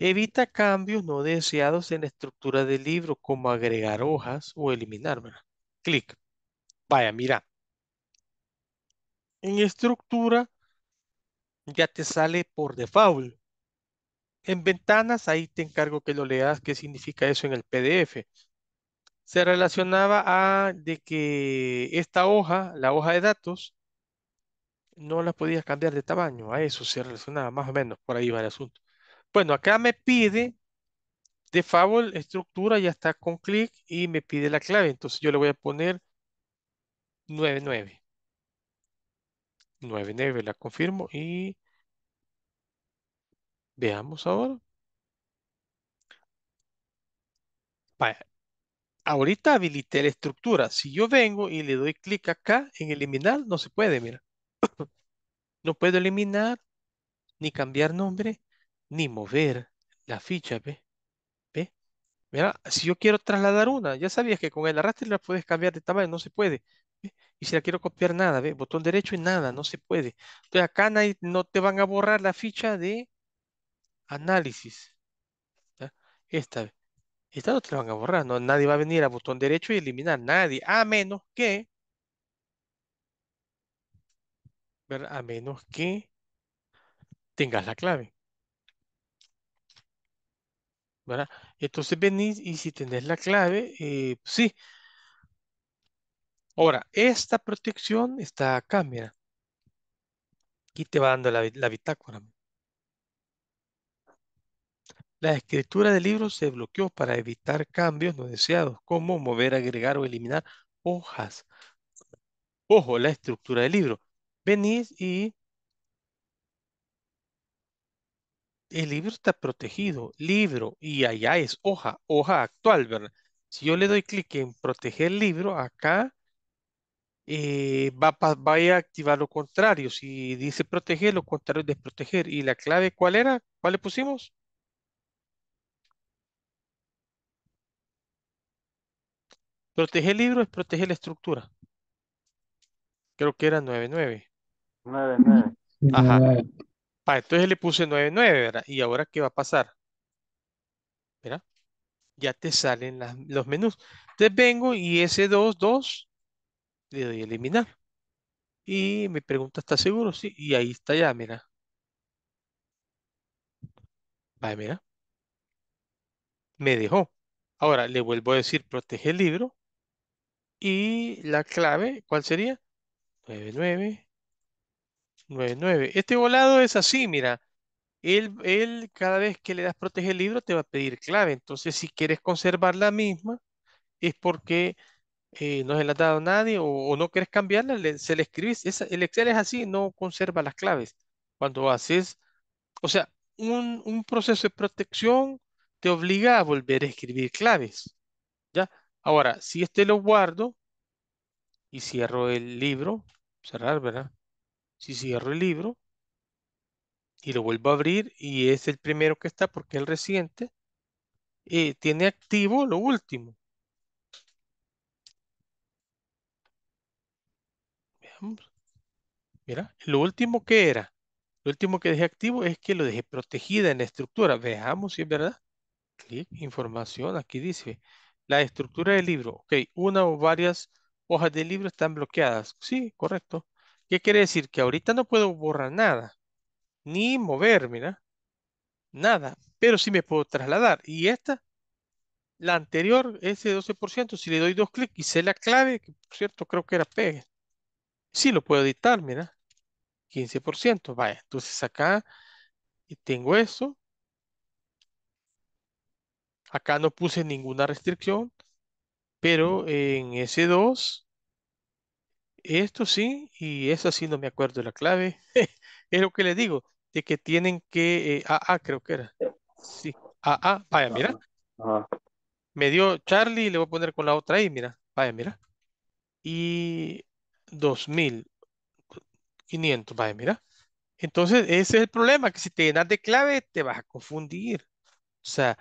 Evita cambios no deseados en la estructura del libro, como agregar hojas o eliminar, Clic. Vaya, mira. En estructura ya te sale por default. En ventanas, ahí te encargo que lo leas, qué significa eso en el PDF se relacionaba a de que esta hoja, la hoja de datos, no la podía cambiar de tamaño. A eso se relacionaba, más o menos, por ahí va el asunto. Bueno, acá me pide de favor estructura, ya está con clic y me pide la clave. Entonces yo le voy a poner 99. 99, la confirmo y veamos ahora. Vaya, ahorita habilité la estructura. Si yo vengo y le doy clic acá en eliminar, no se puede, mira. no puedo eliminar, ni cambiar nombre, ni mover la ficha, ¿ve? ¿Ve? Mira, si yo quiero trasladar una, ya sabías que con el arrastre la puedes cambiar de tamaño, no se puede. Y si la quiero copiar, nada, ¿ve? Botón derecho y nada, no se puede. Entonces acá no te van a borrar la ficha de análisis. Esta, vez no te la van a borrar. No, nadie va a venir a botón derecho y eliminar. Nadie. A menos que. A menos que tengas la clave. ¿Verdad? Entonces venís y si tenés la clave, eh, pues sí. Ahora, esta protección está acá, mira. Aquí te va dando la, la bitácora. La escritura del libro se bloqueó para evitar cambios no deseados, como mover, agregar o eliminar hojas. Ojo, la estructura del libro. Venís y el libro está protegido, libro, y allá es hoja, hoja actual, ¿verdad? Si yo le doy clic en proteger libro, acá eh, va, va, a activar lo contrario. Si dice proteger, lo contrario es desproteger. ¿Y la clave cuál era? ¿Cuál le pusimos? protege el libro es proteger la estructura. Creo que era 9.9 99. Ajá. entonces le puse 9.9 ¿verdad? ¿Y ahora qué va a pasar? ¿Verdad? Ya te salen los menús. Entonces vengo y ese 2-2 le doy a eliminar. Y me pregunta, ¿está seguro? Sí. Y ahí está ya, mira. mira. Me dejó. Ahora le vuelvo a decir, protege el libro. Y la clave, ¿cuál sería? 99. 99. Este volado es así, mira. Él, cada vez que le das protege el libro te va a pedir clave. Entonces, si quieres conservar la misma, es porque eh, no se la ha dado nadie o, no quieres cambiarla, se le escribís. el Excel es así, no conserva las claves. Cuando haces, o sea, un, un proceso de protección te obliga a volver a escribir claves. Ahora, si este lo guardo y cierro el libro, cerrar, ¿verdad? Si cierro el libro y lo vuelvo a abrir y es el primero que está porque es el reciente, eh, tiene activo lo último. Veamos. Mira, lo último que era, lo último que dejé activo es que lo dejé protegida en la estructura. Veamos si es verdad. Clic, información, aquí dice la estructura del libro. Ok, una o varias hojas del libro están bloqueadas. Sí, correcto. ¿Qué quiere decir? Que ahorita no puedo borrar nada. Ni mover, mira. Nada. Pero sí me puedo trasladar. Y esta, la anterior, ese 12%, si le doy dos clics y sé la clave, que por cierto creo que era peg Sí lo puedo editar, mira. 15%. Vaya, entonces acá tengo eso. Acá no puse ninguna restricción, pero en S2, esto sí, y esa sí no me acuerdo de la clave. es lo que le digo, de que tienen que, ah, creo que era. Sí, ah, vaya, mira. Me dio Charlie le voy a poner con la otra ahí, mira, vaya, mira. Y 2500, vaya, mira. Entonces, ese es el problema, que si te llenas de clave, te vas a confundir. O sea,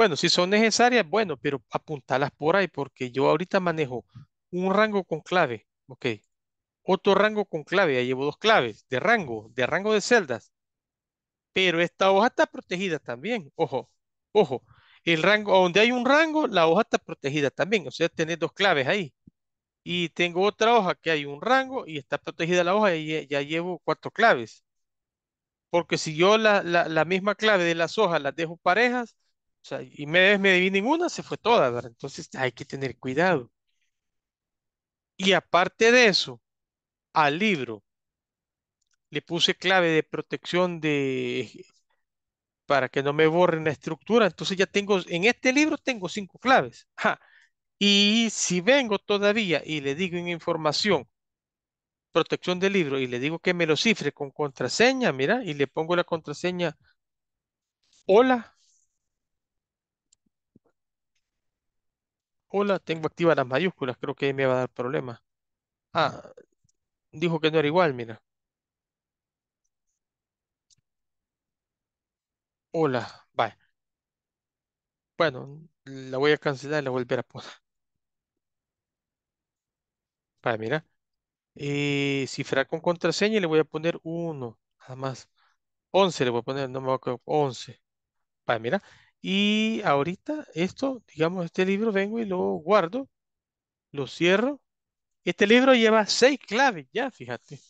bueno, si son necesarias, bueno, pero apuntalas por ahí, porque yo ahorita manejo un rango con clave, ok, otro rango con clave, ya llevo dos claves de rango, de rango de celdas, pero esta hoja está protegida también, ojo, ojo, el rango, donde hay un rango, la hoja está protegida también, o sea, tener dos claves ahí, y tengo otra hoja que hay un rango y está protegida la hoja y ya llevo cuatro claves, porque si yo la, la, la misma clave de las hojas las dejo parejas, y me debí ninguna, se fue toda, Entonces hay que tener cuidado. Y aparte de eso, al libro le puse clave de protección de para que no me borren la estructura. Entonces ya tengo, en este libro tengo cinco claves. Y si vengo todavía y le digo en información, protección del libro, y le digo que me lo cifre con contraseña, mira, y le pongo la contraseña, hola, Hola, tengo activas las mayúsculas, creo que me va a dar problema. Ah. ah, dijo que no era igual, mira. Hola, bye. Bueno, la voy a cancelar y la voy a volver a poner. Vaya, mira. Y eh, cifrar con contraseña y le voy a poner 1, nada más. 11 le voy a poner, no me voy a 11. Vaya, mira. Y ahorita esto, digamos, este libro vengo y lo guardo, lo cierro. Este libro lleva seis claves, ya, fíjate.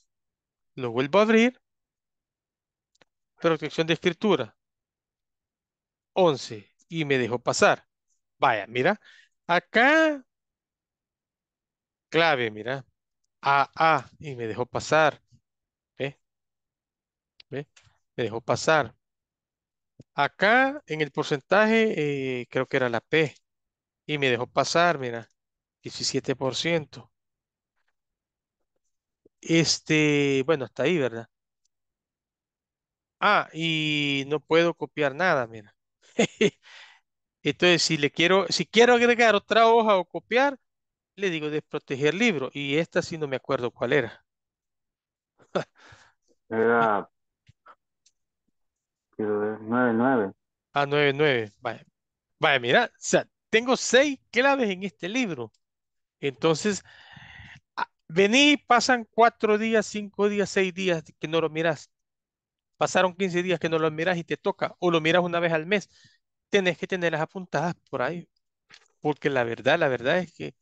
Lo vuelvo a abrir. Protección de escritura. once, Y me dejó pasar. Vaya, mira. Acá. Clave, mira. AA. Y me dejó pasar. ¿Ve? ¿Ve? Me dejó pasar. Acá en el porcentaje eh, creo que era la P y me dejó pasar, mira, 17%. Este, bueno, está ahí, ¿verdad? Ah, y no puedo copiar nada, mira. Entonces, si le quiero, si quiero agregar otra hoja o copiar, le digo desproteger libro. Y esta sí no me acuerdo cuál era. Era nueve nueve Ah, 9 Vaya. Vaya, mira, o sea, tengo seis claves en este libro. Entonces, ah, vení, pasan cuatro días, cinco días, seis días que no lo miras. Pasaron 15 días que no lo miras y te toca, o lo miras una vez al mes. Tenés que tenerlas apuntadas por ahí. Porque la verdad, la verdad es que,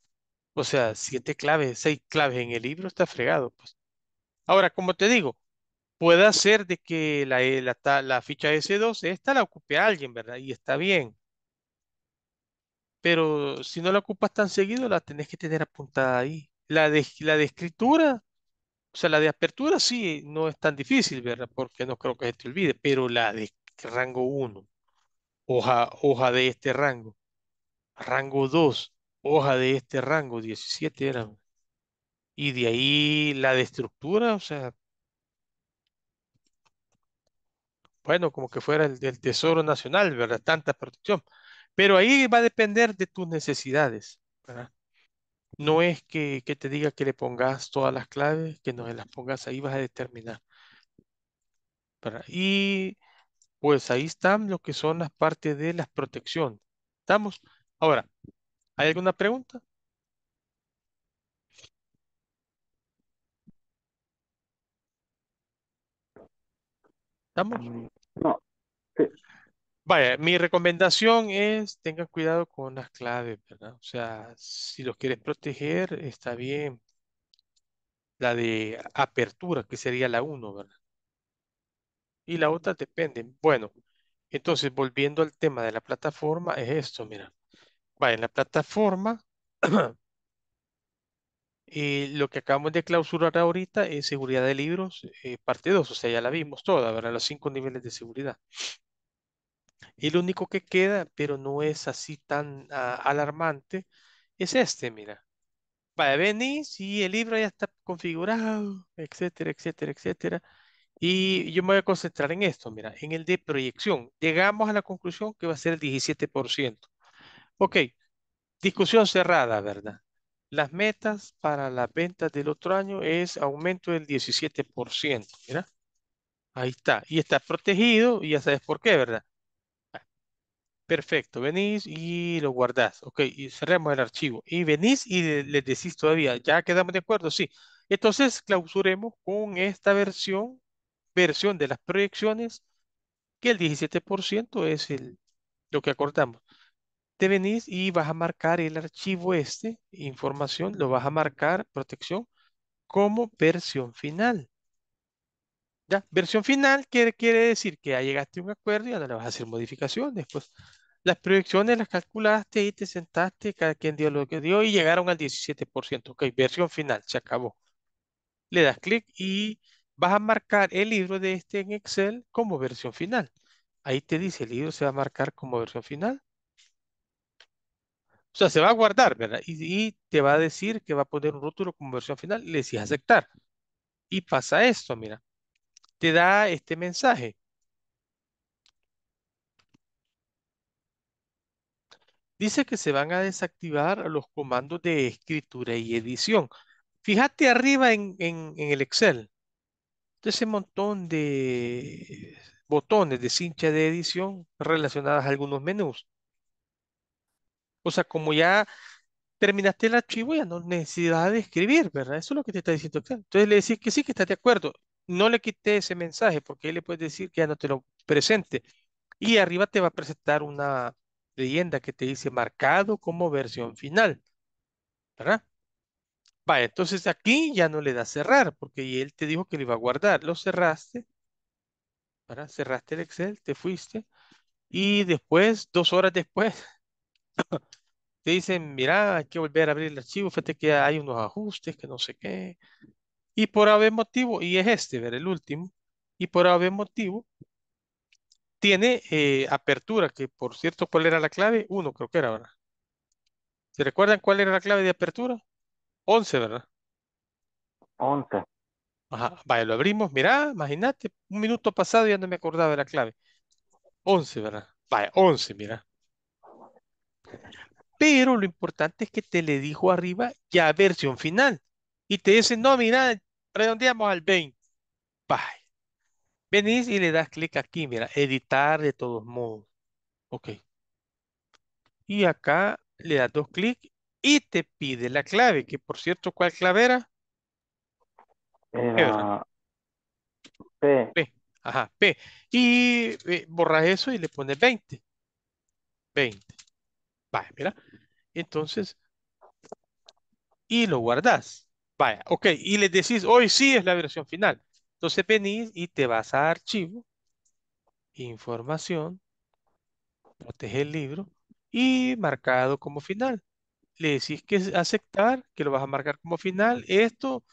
o sea, siete claves, seis claves en el libro está fregado. Pues. Ahora, como te digo, puede ser de que la, eh, la, ficha S2, esta la ocupe alguien, ¿verdad? Y está bien. Pero si no la ocupas tan seguido, la tenés que tener apuntada ahí. La de, la de escritura, o sea, la de apertura sí, no es tan difícil, ¿verdad? Porque no creo que se te olvide, pero la de rango 1, hoja, hoja de este rango, rango 2, hoja de este rango, 17 eran Y de ahí la de estructura, o sea, bueno, como que fuera el del Tesoro Nacional, ¿verdad? Tanta protección. Pero ahí va a depender de tus necesidades, ¿verdad? No es que, te diga que le pongas todas las claves, que no se las pongas ahí, vas a determinar. ¿verdad? Y pues ahí están lo que son las partes de las protección. ¿Estamos? Ahora, ¿hay alguna pregunta? ¿Estamos? No. Vaya, mi recomendación es tengan cuidado con las claves, ¿verdad? O sea, si los quieres proteger, está bien. La de apertura, que sería la 1, ¿verdad? Y la otra depende. Bueno, entonces volviendo al tema de la plataforma, es esto, mira. Vaya, en la plataforma Eh, lo que acabamos de clausurar ahorita es seguridad de libros, eh, parte 2, o sea, ya la vimos toda, ¿verdad? Los cinco niveles de seguridad. Y lo único que queda, pero no es así tan ah, alarmante, es este, mira. a venir, si el libro ya está configurado, etcétera, etcétera, etcétera. Y yo me voy a concentrar en esto, mira, en el de proyección. Llegamos a la conclusión que va a ser el 17%. Ok, discusión cerrada, ¿verdad? Las metas para las ventas del otro año es aumento del 17%. ahí está. Y está protegido y ya sabes por qué, ¿verdad? Perfecto, venís y lo guardás. Ok, y cerramos el archivo. Y venís y le decís todavía, ¿ya quedamos de acuerdo? Sí. Entonces clausuremos con esta versión, versión de las proyecciones, que el 17% es el, lo que acordamos te venís y vas a marcar el archivo este, información, lo vas a marcar, protección, como versión final. ¿Ya? Versión final quiere, quiere decir que ya llegaste a un acuerdo y ahora le vas a hacer modificaciones. Después, pues. las proyecciones las calculaste y te sentaste, cada quien dio lo que dio y llegaron al 17%. Ok, versión final, se acabó. Le das clic y vas a marcar el libro de este en Excel como versión final. Ahí te dice, el libro se va a marcar como versión final. O sea, se va a guardar, ¿verdad? Y, te va a decir que va a poner un rótulo como versión final. Le decís aceptar. Y pasa esto, mira. Te da este mensaje. Dice que se van a desactivar los comandos de escritura y edición. Fíjate arriba en, el Excel. ese montón de botones de cincha de edición relacionadas a algunos menús. O sea, como ya terminaste el archivo, ya no necesidad de escribir, ¿verdad? Eso es lo que te está diciendo Entonces le decís que sí, que estás de acuerdo. No le quites ese mensaje porque él le puede decir que ya no te lo presente. Y arriba te va a presentar una leyenda que te dice marcado como versión final, ¿verdad? Vale, entonces aquí ya no le das cerrar porque él te dijo que lo iba a guardar. Lo cerraste, ¿verdad? Cerraste el Excel, te fuiste y después, dos horas después, dicen, mira, hay que volver a abrir el archivo, fíjate que hay unos ajustes, que no sé qué. Y por haber motivo, y es este, ver, el último, y por haber motivo, tiene eh, apertura, que por cierto, ¿cuál era la clave? Uno, creo que era, ¿verdad? ¿Se recuerdan cuál era la clave de apertura? Once, ¿verdad? Once Ajá, vaya, lo abrimos, mirá, imagínate, un minuto pasado ya no me acordaba de la clave. Once, ¿verdad? Vaya, 11, mira. Pero lo importante es que te le dijo arriba ya versión final. Y te dice, no, mira, redondeamos al 20. Bye. Venís y le das clic aquí, mira, editar de todos modos. Ok. Y acá le das dos clics y te pide la clave, que por cierto, ¿cuál clave era? P. P. Ajá, P. Y eh, borras eso y le pones 20. 20. Vaya, mira. Entonces, y lo guardas. Vaya, ok. Y le decís, hoy sí es la versión final. Entonces venís y te vas a archivo, información, protege el libro y marcado como final. Le decís que aceptar, que lo vas a marcar como final. Esto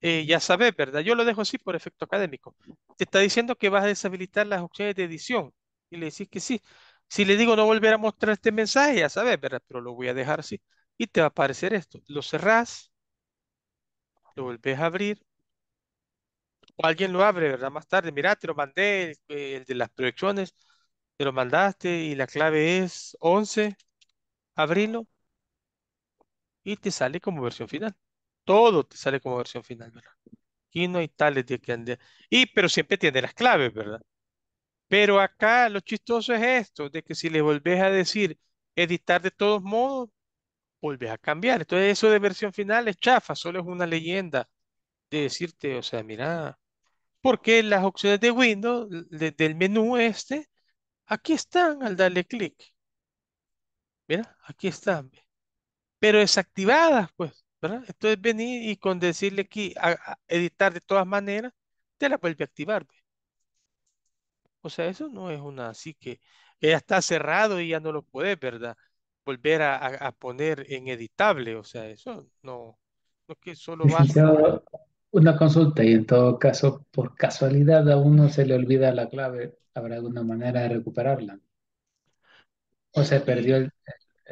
eh, ya sabes, ¿verdad? Yo lo dejo así por efecto académico. Te está diciendo que vas a deshabilitar las opciones de edición y le decís que sí. Si le digo no volver a mostrar este mensaje, ya sabes, ¿verdad? Pero lo voy a dejar así. Y te va a aparecer esto. Lo cerrás, lo volvés a abrir. O alguien lo abre, ¿verdad? Más tarde, mirá, te lo mandé, el, de las proyecciones, te lo mandaste y la clave es 11. Abrilo y te sale como versión final. Todo te sale como versión final, ¿verdad? Aquí no hay tales de que ande. Y, pero siempre tiene las claves, ¿verdad? Pero acá lo chistoso es esto, de que si le volvés a decir editar de todos modos, volvés a cambiar. Entonces eso de versión final es chafa, solo es una leyenda de decirte, o sea, mira, porque las opciones de Windows, desde del menú este, aquí están al darle clic. Mira, aquí están. Pero desactivadas, pues, ¿verdad? Entonces venir y con decirle aquí editar de todas maneras, te la vuelve a activar. O sea, eso no es una, así que ya está cerrado y ya no lo puedes, ¿verdad? Volver a, poner en editable, o sea, eso no, no es que solo Una consulta y en todo caso, por casualidad a uno se le olvida la clave, ¿habrá alguna manera de recuperarla? ¿O se perdió el...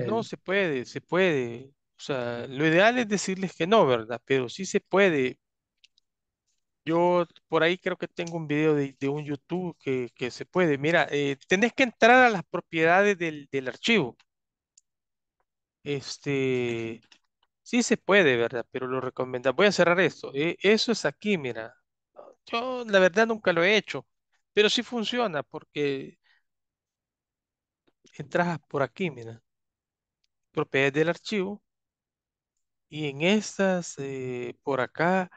No, se puede, se puede. O sea, lo ideal es decirles que no, ¿verdad? Pero sí se puede yo por ahí creo que tengo un video de, un YouTube que, se puede. Mira, eh, tenés que entrar a las propiedades del, archivo. Este, sí se puede, ¿verdad? Pero lo recomendamos. Voy a cerrar esto. Eh, eso es aquí, mira. Yo la verdad nunca lo he hecho, pero sí funciona porque entras por aquí, mira. Propiedades del archivo. Y en estas, eh, por acá,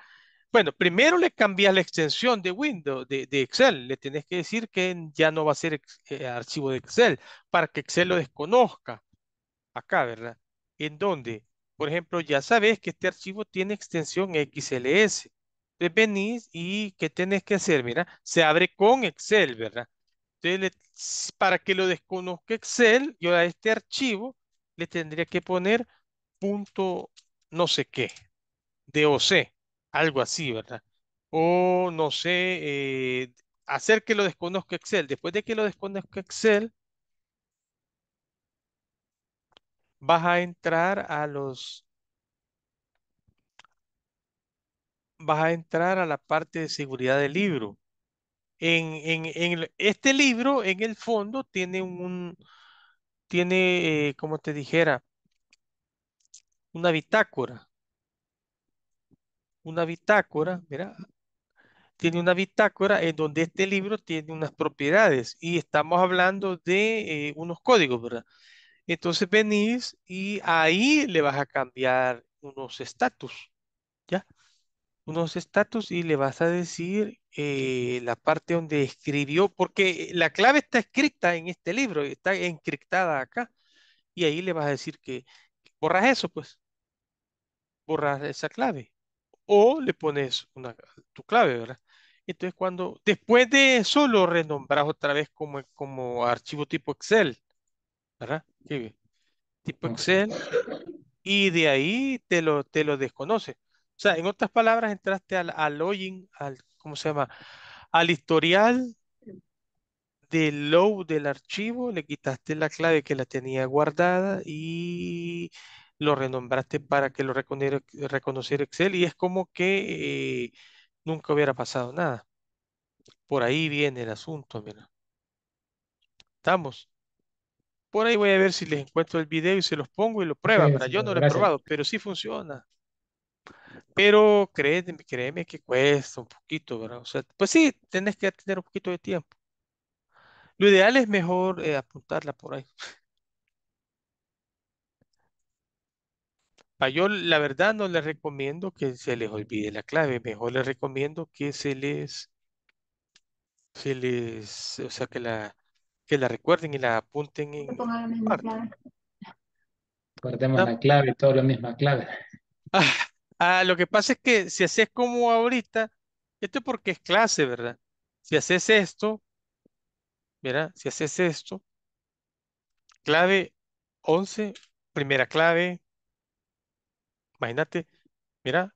bueno, primero le cambias la extensión de Windows, de, Excel. Le tenés que decir que ya no va a ser eh, archivo de Excel para que Excel lo desconozca. Acá, ¿verdad? En donde, por ejemplo, ya sabes que este archivo tiene extensión XLS. Entonces venís y ¿qué tenés que hacer? Mira, se abre con Excel, ¿verdad? Entonces, para que lo desconozca Excel, yo a este archivo le tendría que poner punto no sé qué, DOC algo así, ¿verdad? O no sé, eh, hacer que lo desconozca Excel. Después de que lo desconozca Excel, vas a entrar a los... Vas a entrar a la parte de seguridad del libro. En, en, en este libro, en el fondo, tiene un... Tiene, eh, como te dijera, una bitácora una bitácora, mira, tiene una bitácora en donde este libro tiene unas propiedades y estamos hablando de eh, unos códigos, ¿verdad? Entonces venís y ahí le vas a cambiar unos estatus, ¿ya? Unos estatus y le vas a decir eh, la parte donde escribió, porque la clave está escrita en este libro, está encriptada acá, y ahí le vas a decir que, que borras eso, pues, borras esa clave o le pones una, tu clave, ¿verdad? Entonces, cuando después de eso lo renombras otra vez como, como archivo tipo Excel, ¿verdad? tipo Excel, y de ahí te lo, te lo desconoce. O sea, en otras palabras, entraste al, login, al, ¿cómo se llama? Al historial del load del archivo, le quitaste la clave que la tenía guardada y lo renombraste para que lo reconociera, Excel y es como que eh, nunca hubiera pasado nada. Por ahí viene el asunto, mira. Estamos. Por ahí voy a ver si les encuentro el video y se los pongo y lo prueban. para Yo no lo he probado, pero sí funciona. Pero créeme, créeme que cuesta un poquito, ¿verdad? O sea, pues sí, tenés que tener un poquito de tiempo. Lo ideal es mejor eh, apuntarla por ahí. Ah, yo la verdad no les recomiendo que se les olvide la clave, mejor les recomiendo que se les, se les, o sea, que la, que la recuerden y la apunten en Guardemos ah. la clave, todo la misma clave. Ah, lo que pasa es que si haces como ahorita, esto es porque es clase, ¿verdad? Si haces esto, mira Si haces esto, clave 11, primera clave, Imagínate, mira,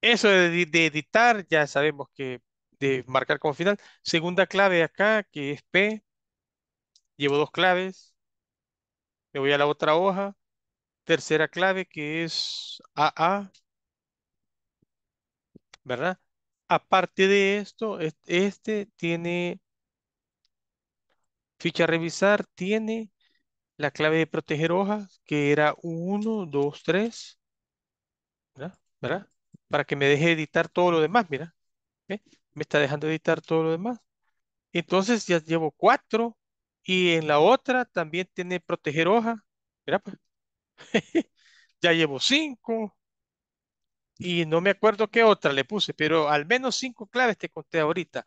eso de, editar, ya sabemos que de marcar como final. Segunda clave acá, que es P. Llevo dos claves. Me voy a la otra hoja. Tercera clave, que es AA. ¿Verdad? Aparte de esto, este tiene ficha revisar, tiene la clave de proteger hojas, que era 1, 2, 3. ¿verdad? Para que me deje editar todo lo demás, mira. Me está dejando editar todo lo demás. Entonces ya llevo cuatro y en la otra también tiene proteger hoja. Mira pues, ya llevo cinco. Y no me acuerdo qué otra le puse, pero al menos cinco claves te conté ahorita.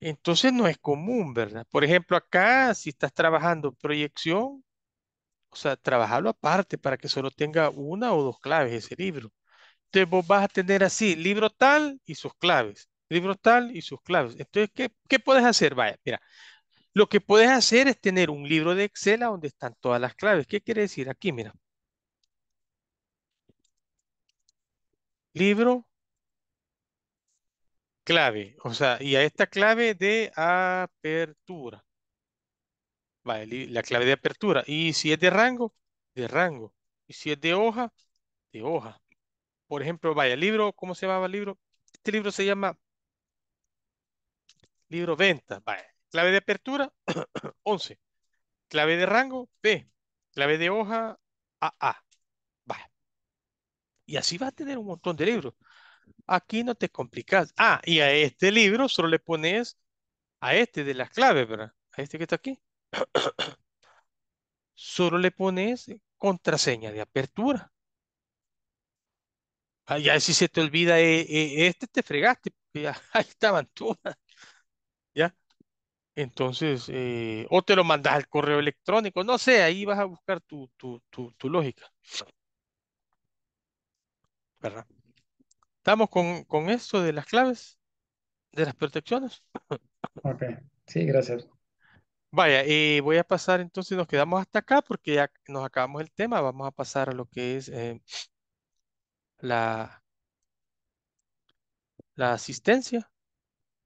Entonces no es común, ¿verdad? Por ejemplo, acá, si estás trabajando proyección, o sea, trabajarlo aparte para que solo tenga una o dos claves ese libro. Entonces vos vas a tener así, libro tal y sus claves, libro tal y sus claves. Entonces, ¿qué, puedes hacer? Vaya, mira, lo que puedes hacer es tener un libro de Excel a donde están todas las claves. ¿Qué quiere decir aquí? Mira. Libro, clave, o sea, y a esta clave de apertura la clave de apertura. Y si es de rango, de rango. Y si es de hoja, de hoja. Por ejemplo, vaya, libro, ¿cómo se llamaba el libro? Este libro se llama libro venta. clave de apertura, 11. Clave de rango, B. Clave de hoja, AA. Vaya. Y así vas a tener un montón de libros. Aquí no te complicas. Ah, y a este libro solo le pones a este de las claves, ¿verdad? A este que está aquí. Solo le pones contraseña de apertura. Ah, ya si se te olvida eh, eh, este, te fregaste. ahí estaban tú. ¿Ya? Entonces, eh, o te lo mandas al correo electrónico. No sé, ahí vas a buscar tu, tu, lógica. ¿Verdad? ¿Estamos con, con esto de las claves? ¿De las protecciones? Ok, sí, gracias. Vaya, eh, voy a pasar entonces, nos quedamos hasta acá porque ya nos acabamos el tema. Vamos a pasar a lo que es eh, la, la asistencia.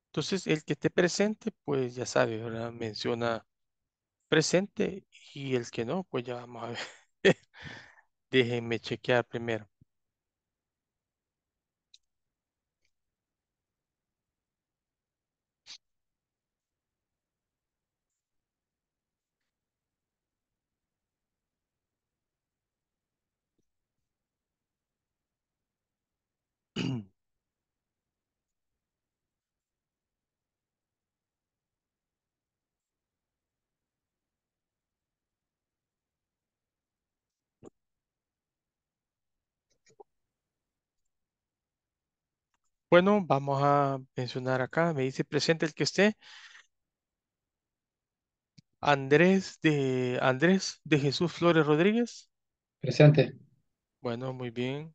Entonces, el que esté presente, pues ya sabe, menciona presente y el que no, pues ya vamos a ver. Déjenme chequear primero. Bueno, vamos a mencionar acá. Me dice presente el que esté. Andrés de Andrés de Jesús Flores Rodríguez. Presente. Bueno, muy bien.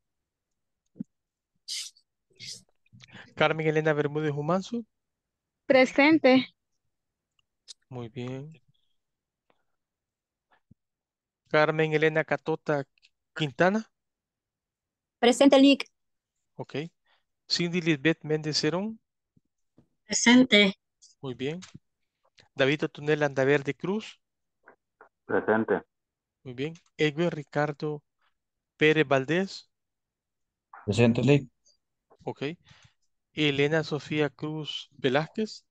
Carmen Elena Bermúdez Humanzo. Presente. Muy bien. Carmen Elena Catota Quintana. Presente, Nick. Ok. Cindy Lisbeth Méndez Cerón. Presente. Muy bien. David Otunel Andaverde Cruz. Presente. Muy bien. Edwin Ricardo Pérez Valdés. Presente, Lee. Ok. Elena Sofía Cruz Velázquez.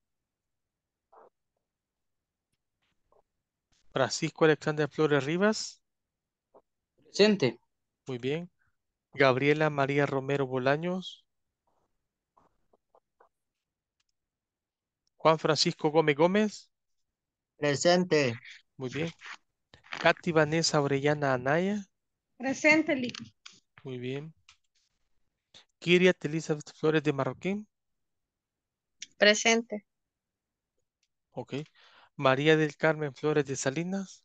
Francisco Alexander Flores Rivas. Presente. Muy bien. Gabriela María Romero Bolaños. Juan Francisco Gómez Gómez. Presente. Muy bien. Katy Vanessa Orellana Anaya. Presente, Muy bien. Kiria Elizabeth Flores de Marroquín. Presente. Ok. María del Carmen Flores de Salinas.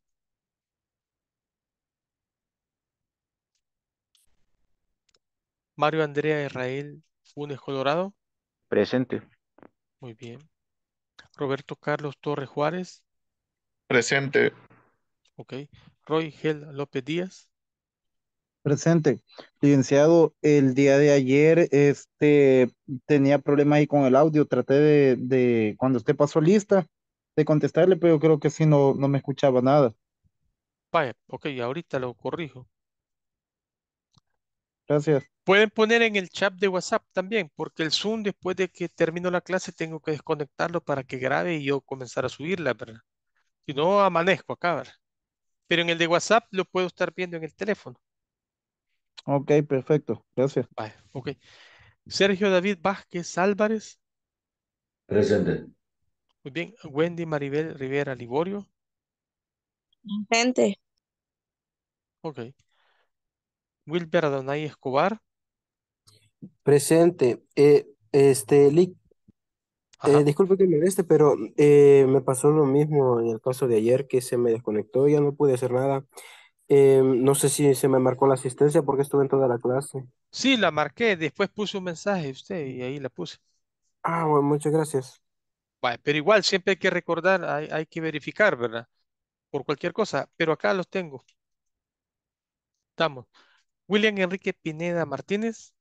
Mario Andrea Israel Funes Colorado. Presente. Muy bien. Roberto Carlos Torres Juárez. Presente. Ok. Roy Gel López Díaz. Presente. Licenciado, el día de ayer este, tenía problemas ahí con el audio. Traté de, cuando usted pasó lista, de contestarle, pero creo que sí no, no me escuchaba nada. Vaya, ok, ahorita lo corrijo. Gracias. Pueden poner en el chat de WhatsApp también, porque el Zoom después de que termino la clase tengo que desconectarlo para que grabe y yo comenzar a subirla, ¿verdad? Si no, amanezco acá, ¿verdad? Pero en el de WhatsApp lo puedo estar viendo en el teléfono. Ok, perfecto. Gracias. Vale, ok. Sergio David Vázquez Álvarez. Presente. Muy bien. Wendy Maribel Rivera Liborio. Presente. Ok. Wilber Adonai Escobar. Presente. Eh, este, eh, disculpe que me moleste, pero eh, me pasó lo mismo en el caso de ayer que se me desconectó, ya no pude hacer nada. Em, no sé si se me marcó la asistencia porque estuve en toda la clase. Sí, la marqué, después puse un mensaje usted y ahí la puse. Ah, bueno, muchas gracias. Vale, pero igual siempre hay que recordar, hay que verificar, ¿verdad? Por cualquier cosa, pero acá los tengo. Estamos. William Enrique Pineda Martínez.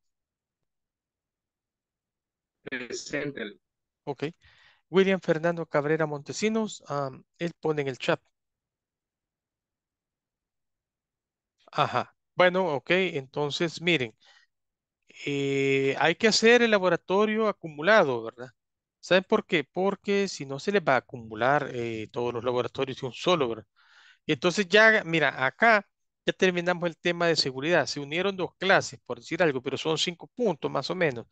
Presente. Ok. William Fernando Cabrera Montesinos, él pone en el chat. Ajá. Bueno, ok, entonces miren, eh, hay que hacer el laboratorio acumulado, ¿verdad? ¿Saben por qué? Porque si no se les va a acumular eh, todos los laboratorios de un solo, ¿verdad? Y entonces ya, mira, acá ya terminamos el tema de seguridad. Se unieron dos clases, por decir algo, pero son cinco puntos más o menos.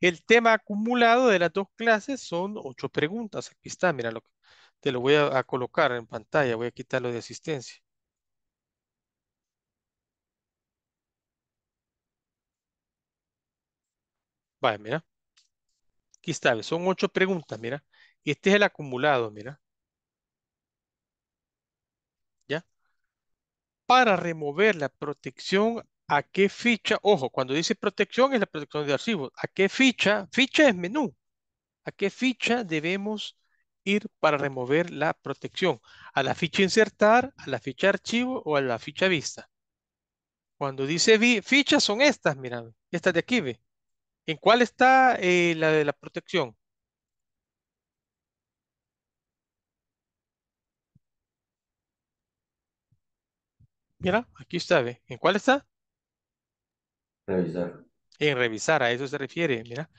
El tema acumulado de las dos clases son ocho preguntas. Aquí está, mira, te lo voy a, colocar en pantalla. Voy a quitarlo de asistencia. Vaya, mira. Aquí está, son ocho preguntas, mira. Y este es el acumulado, mira. para remover la protección a qué ficha, ojo, cuando dice protección es la protección de archivos, a qué ficha, ficha es menú, a qué ficha debemos ir para remover la protección, a la ficha insertar, a la ficha archivo o a la ficha vista. Cuando dice vi, fichas son estas, mira, estas de aquí, ve. ¿En cuál está eh, la de la protección? Mira, aquí está, ¿En cuál está? Revisar. En revisar, a eso se refiere, mira.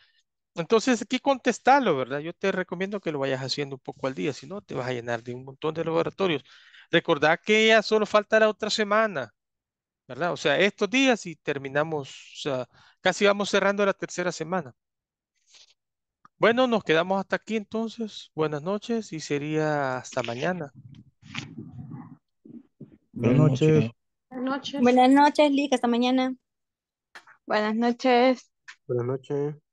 Entonces, aquí contestarlo, ¿verdad? Yo te recomiendo que lo vayas haciendo un poco al día, si no, te vas a llenar de un montón de laboratorios. Recordad que ya solo falta la otra semana, ¿verdad? O sea, estos días y terminamos, casi vamos cerrando la tercera semana. Bueno, nos quedamos hasta aquí entonces. Buenas noches y sería hasta mañana. Buenas noches. Buenas noches. Buenas noches, Hasta mañana. Buenas noches. Buenas noches.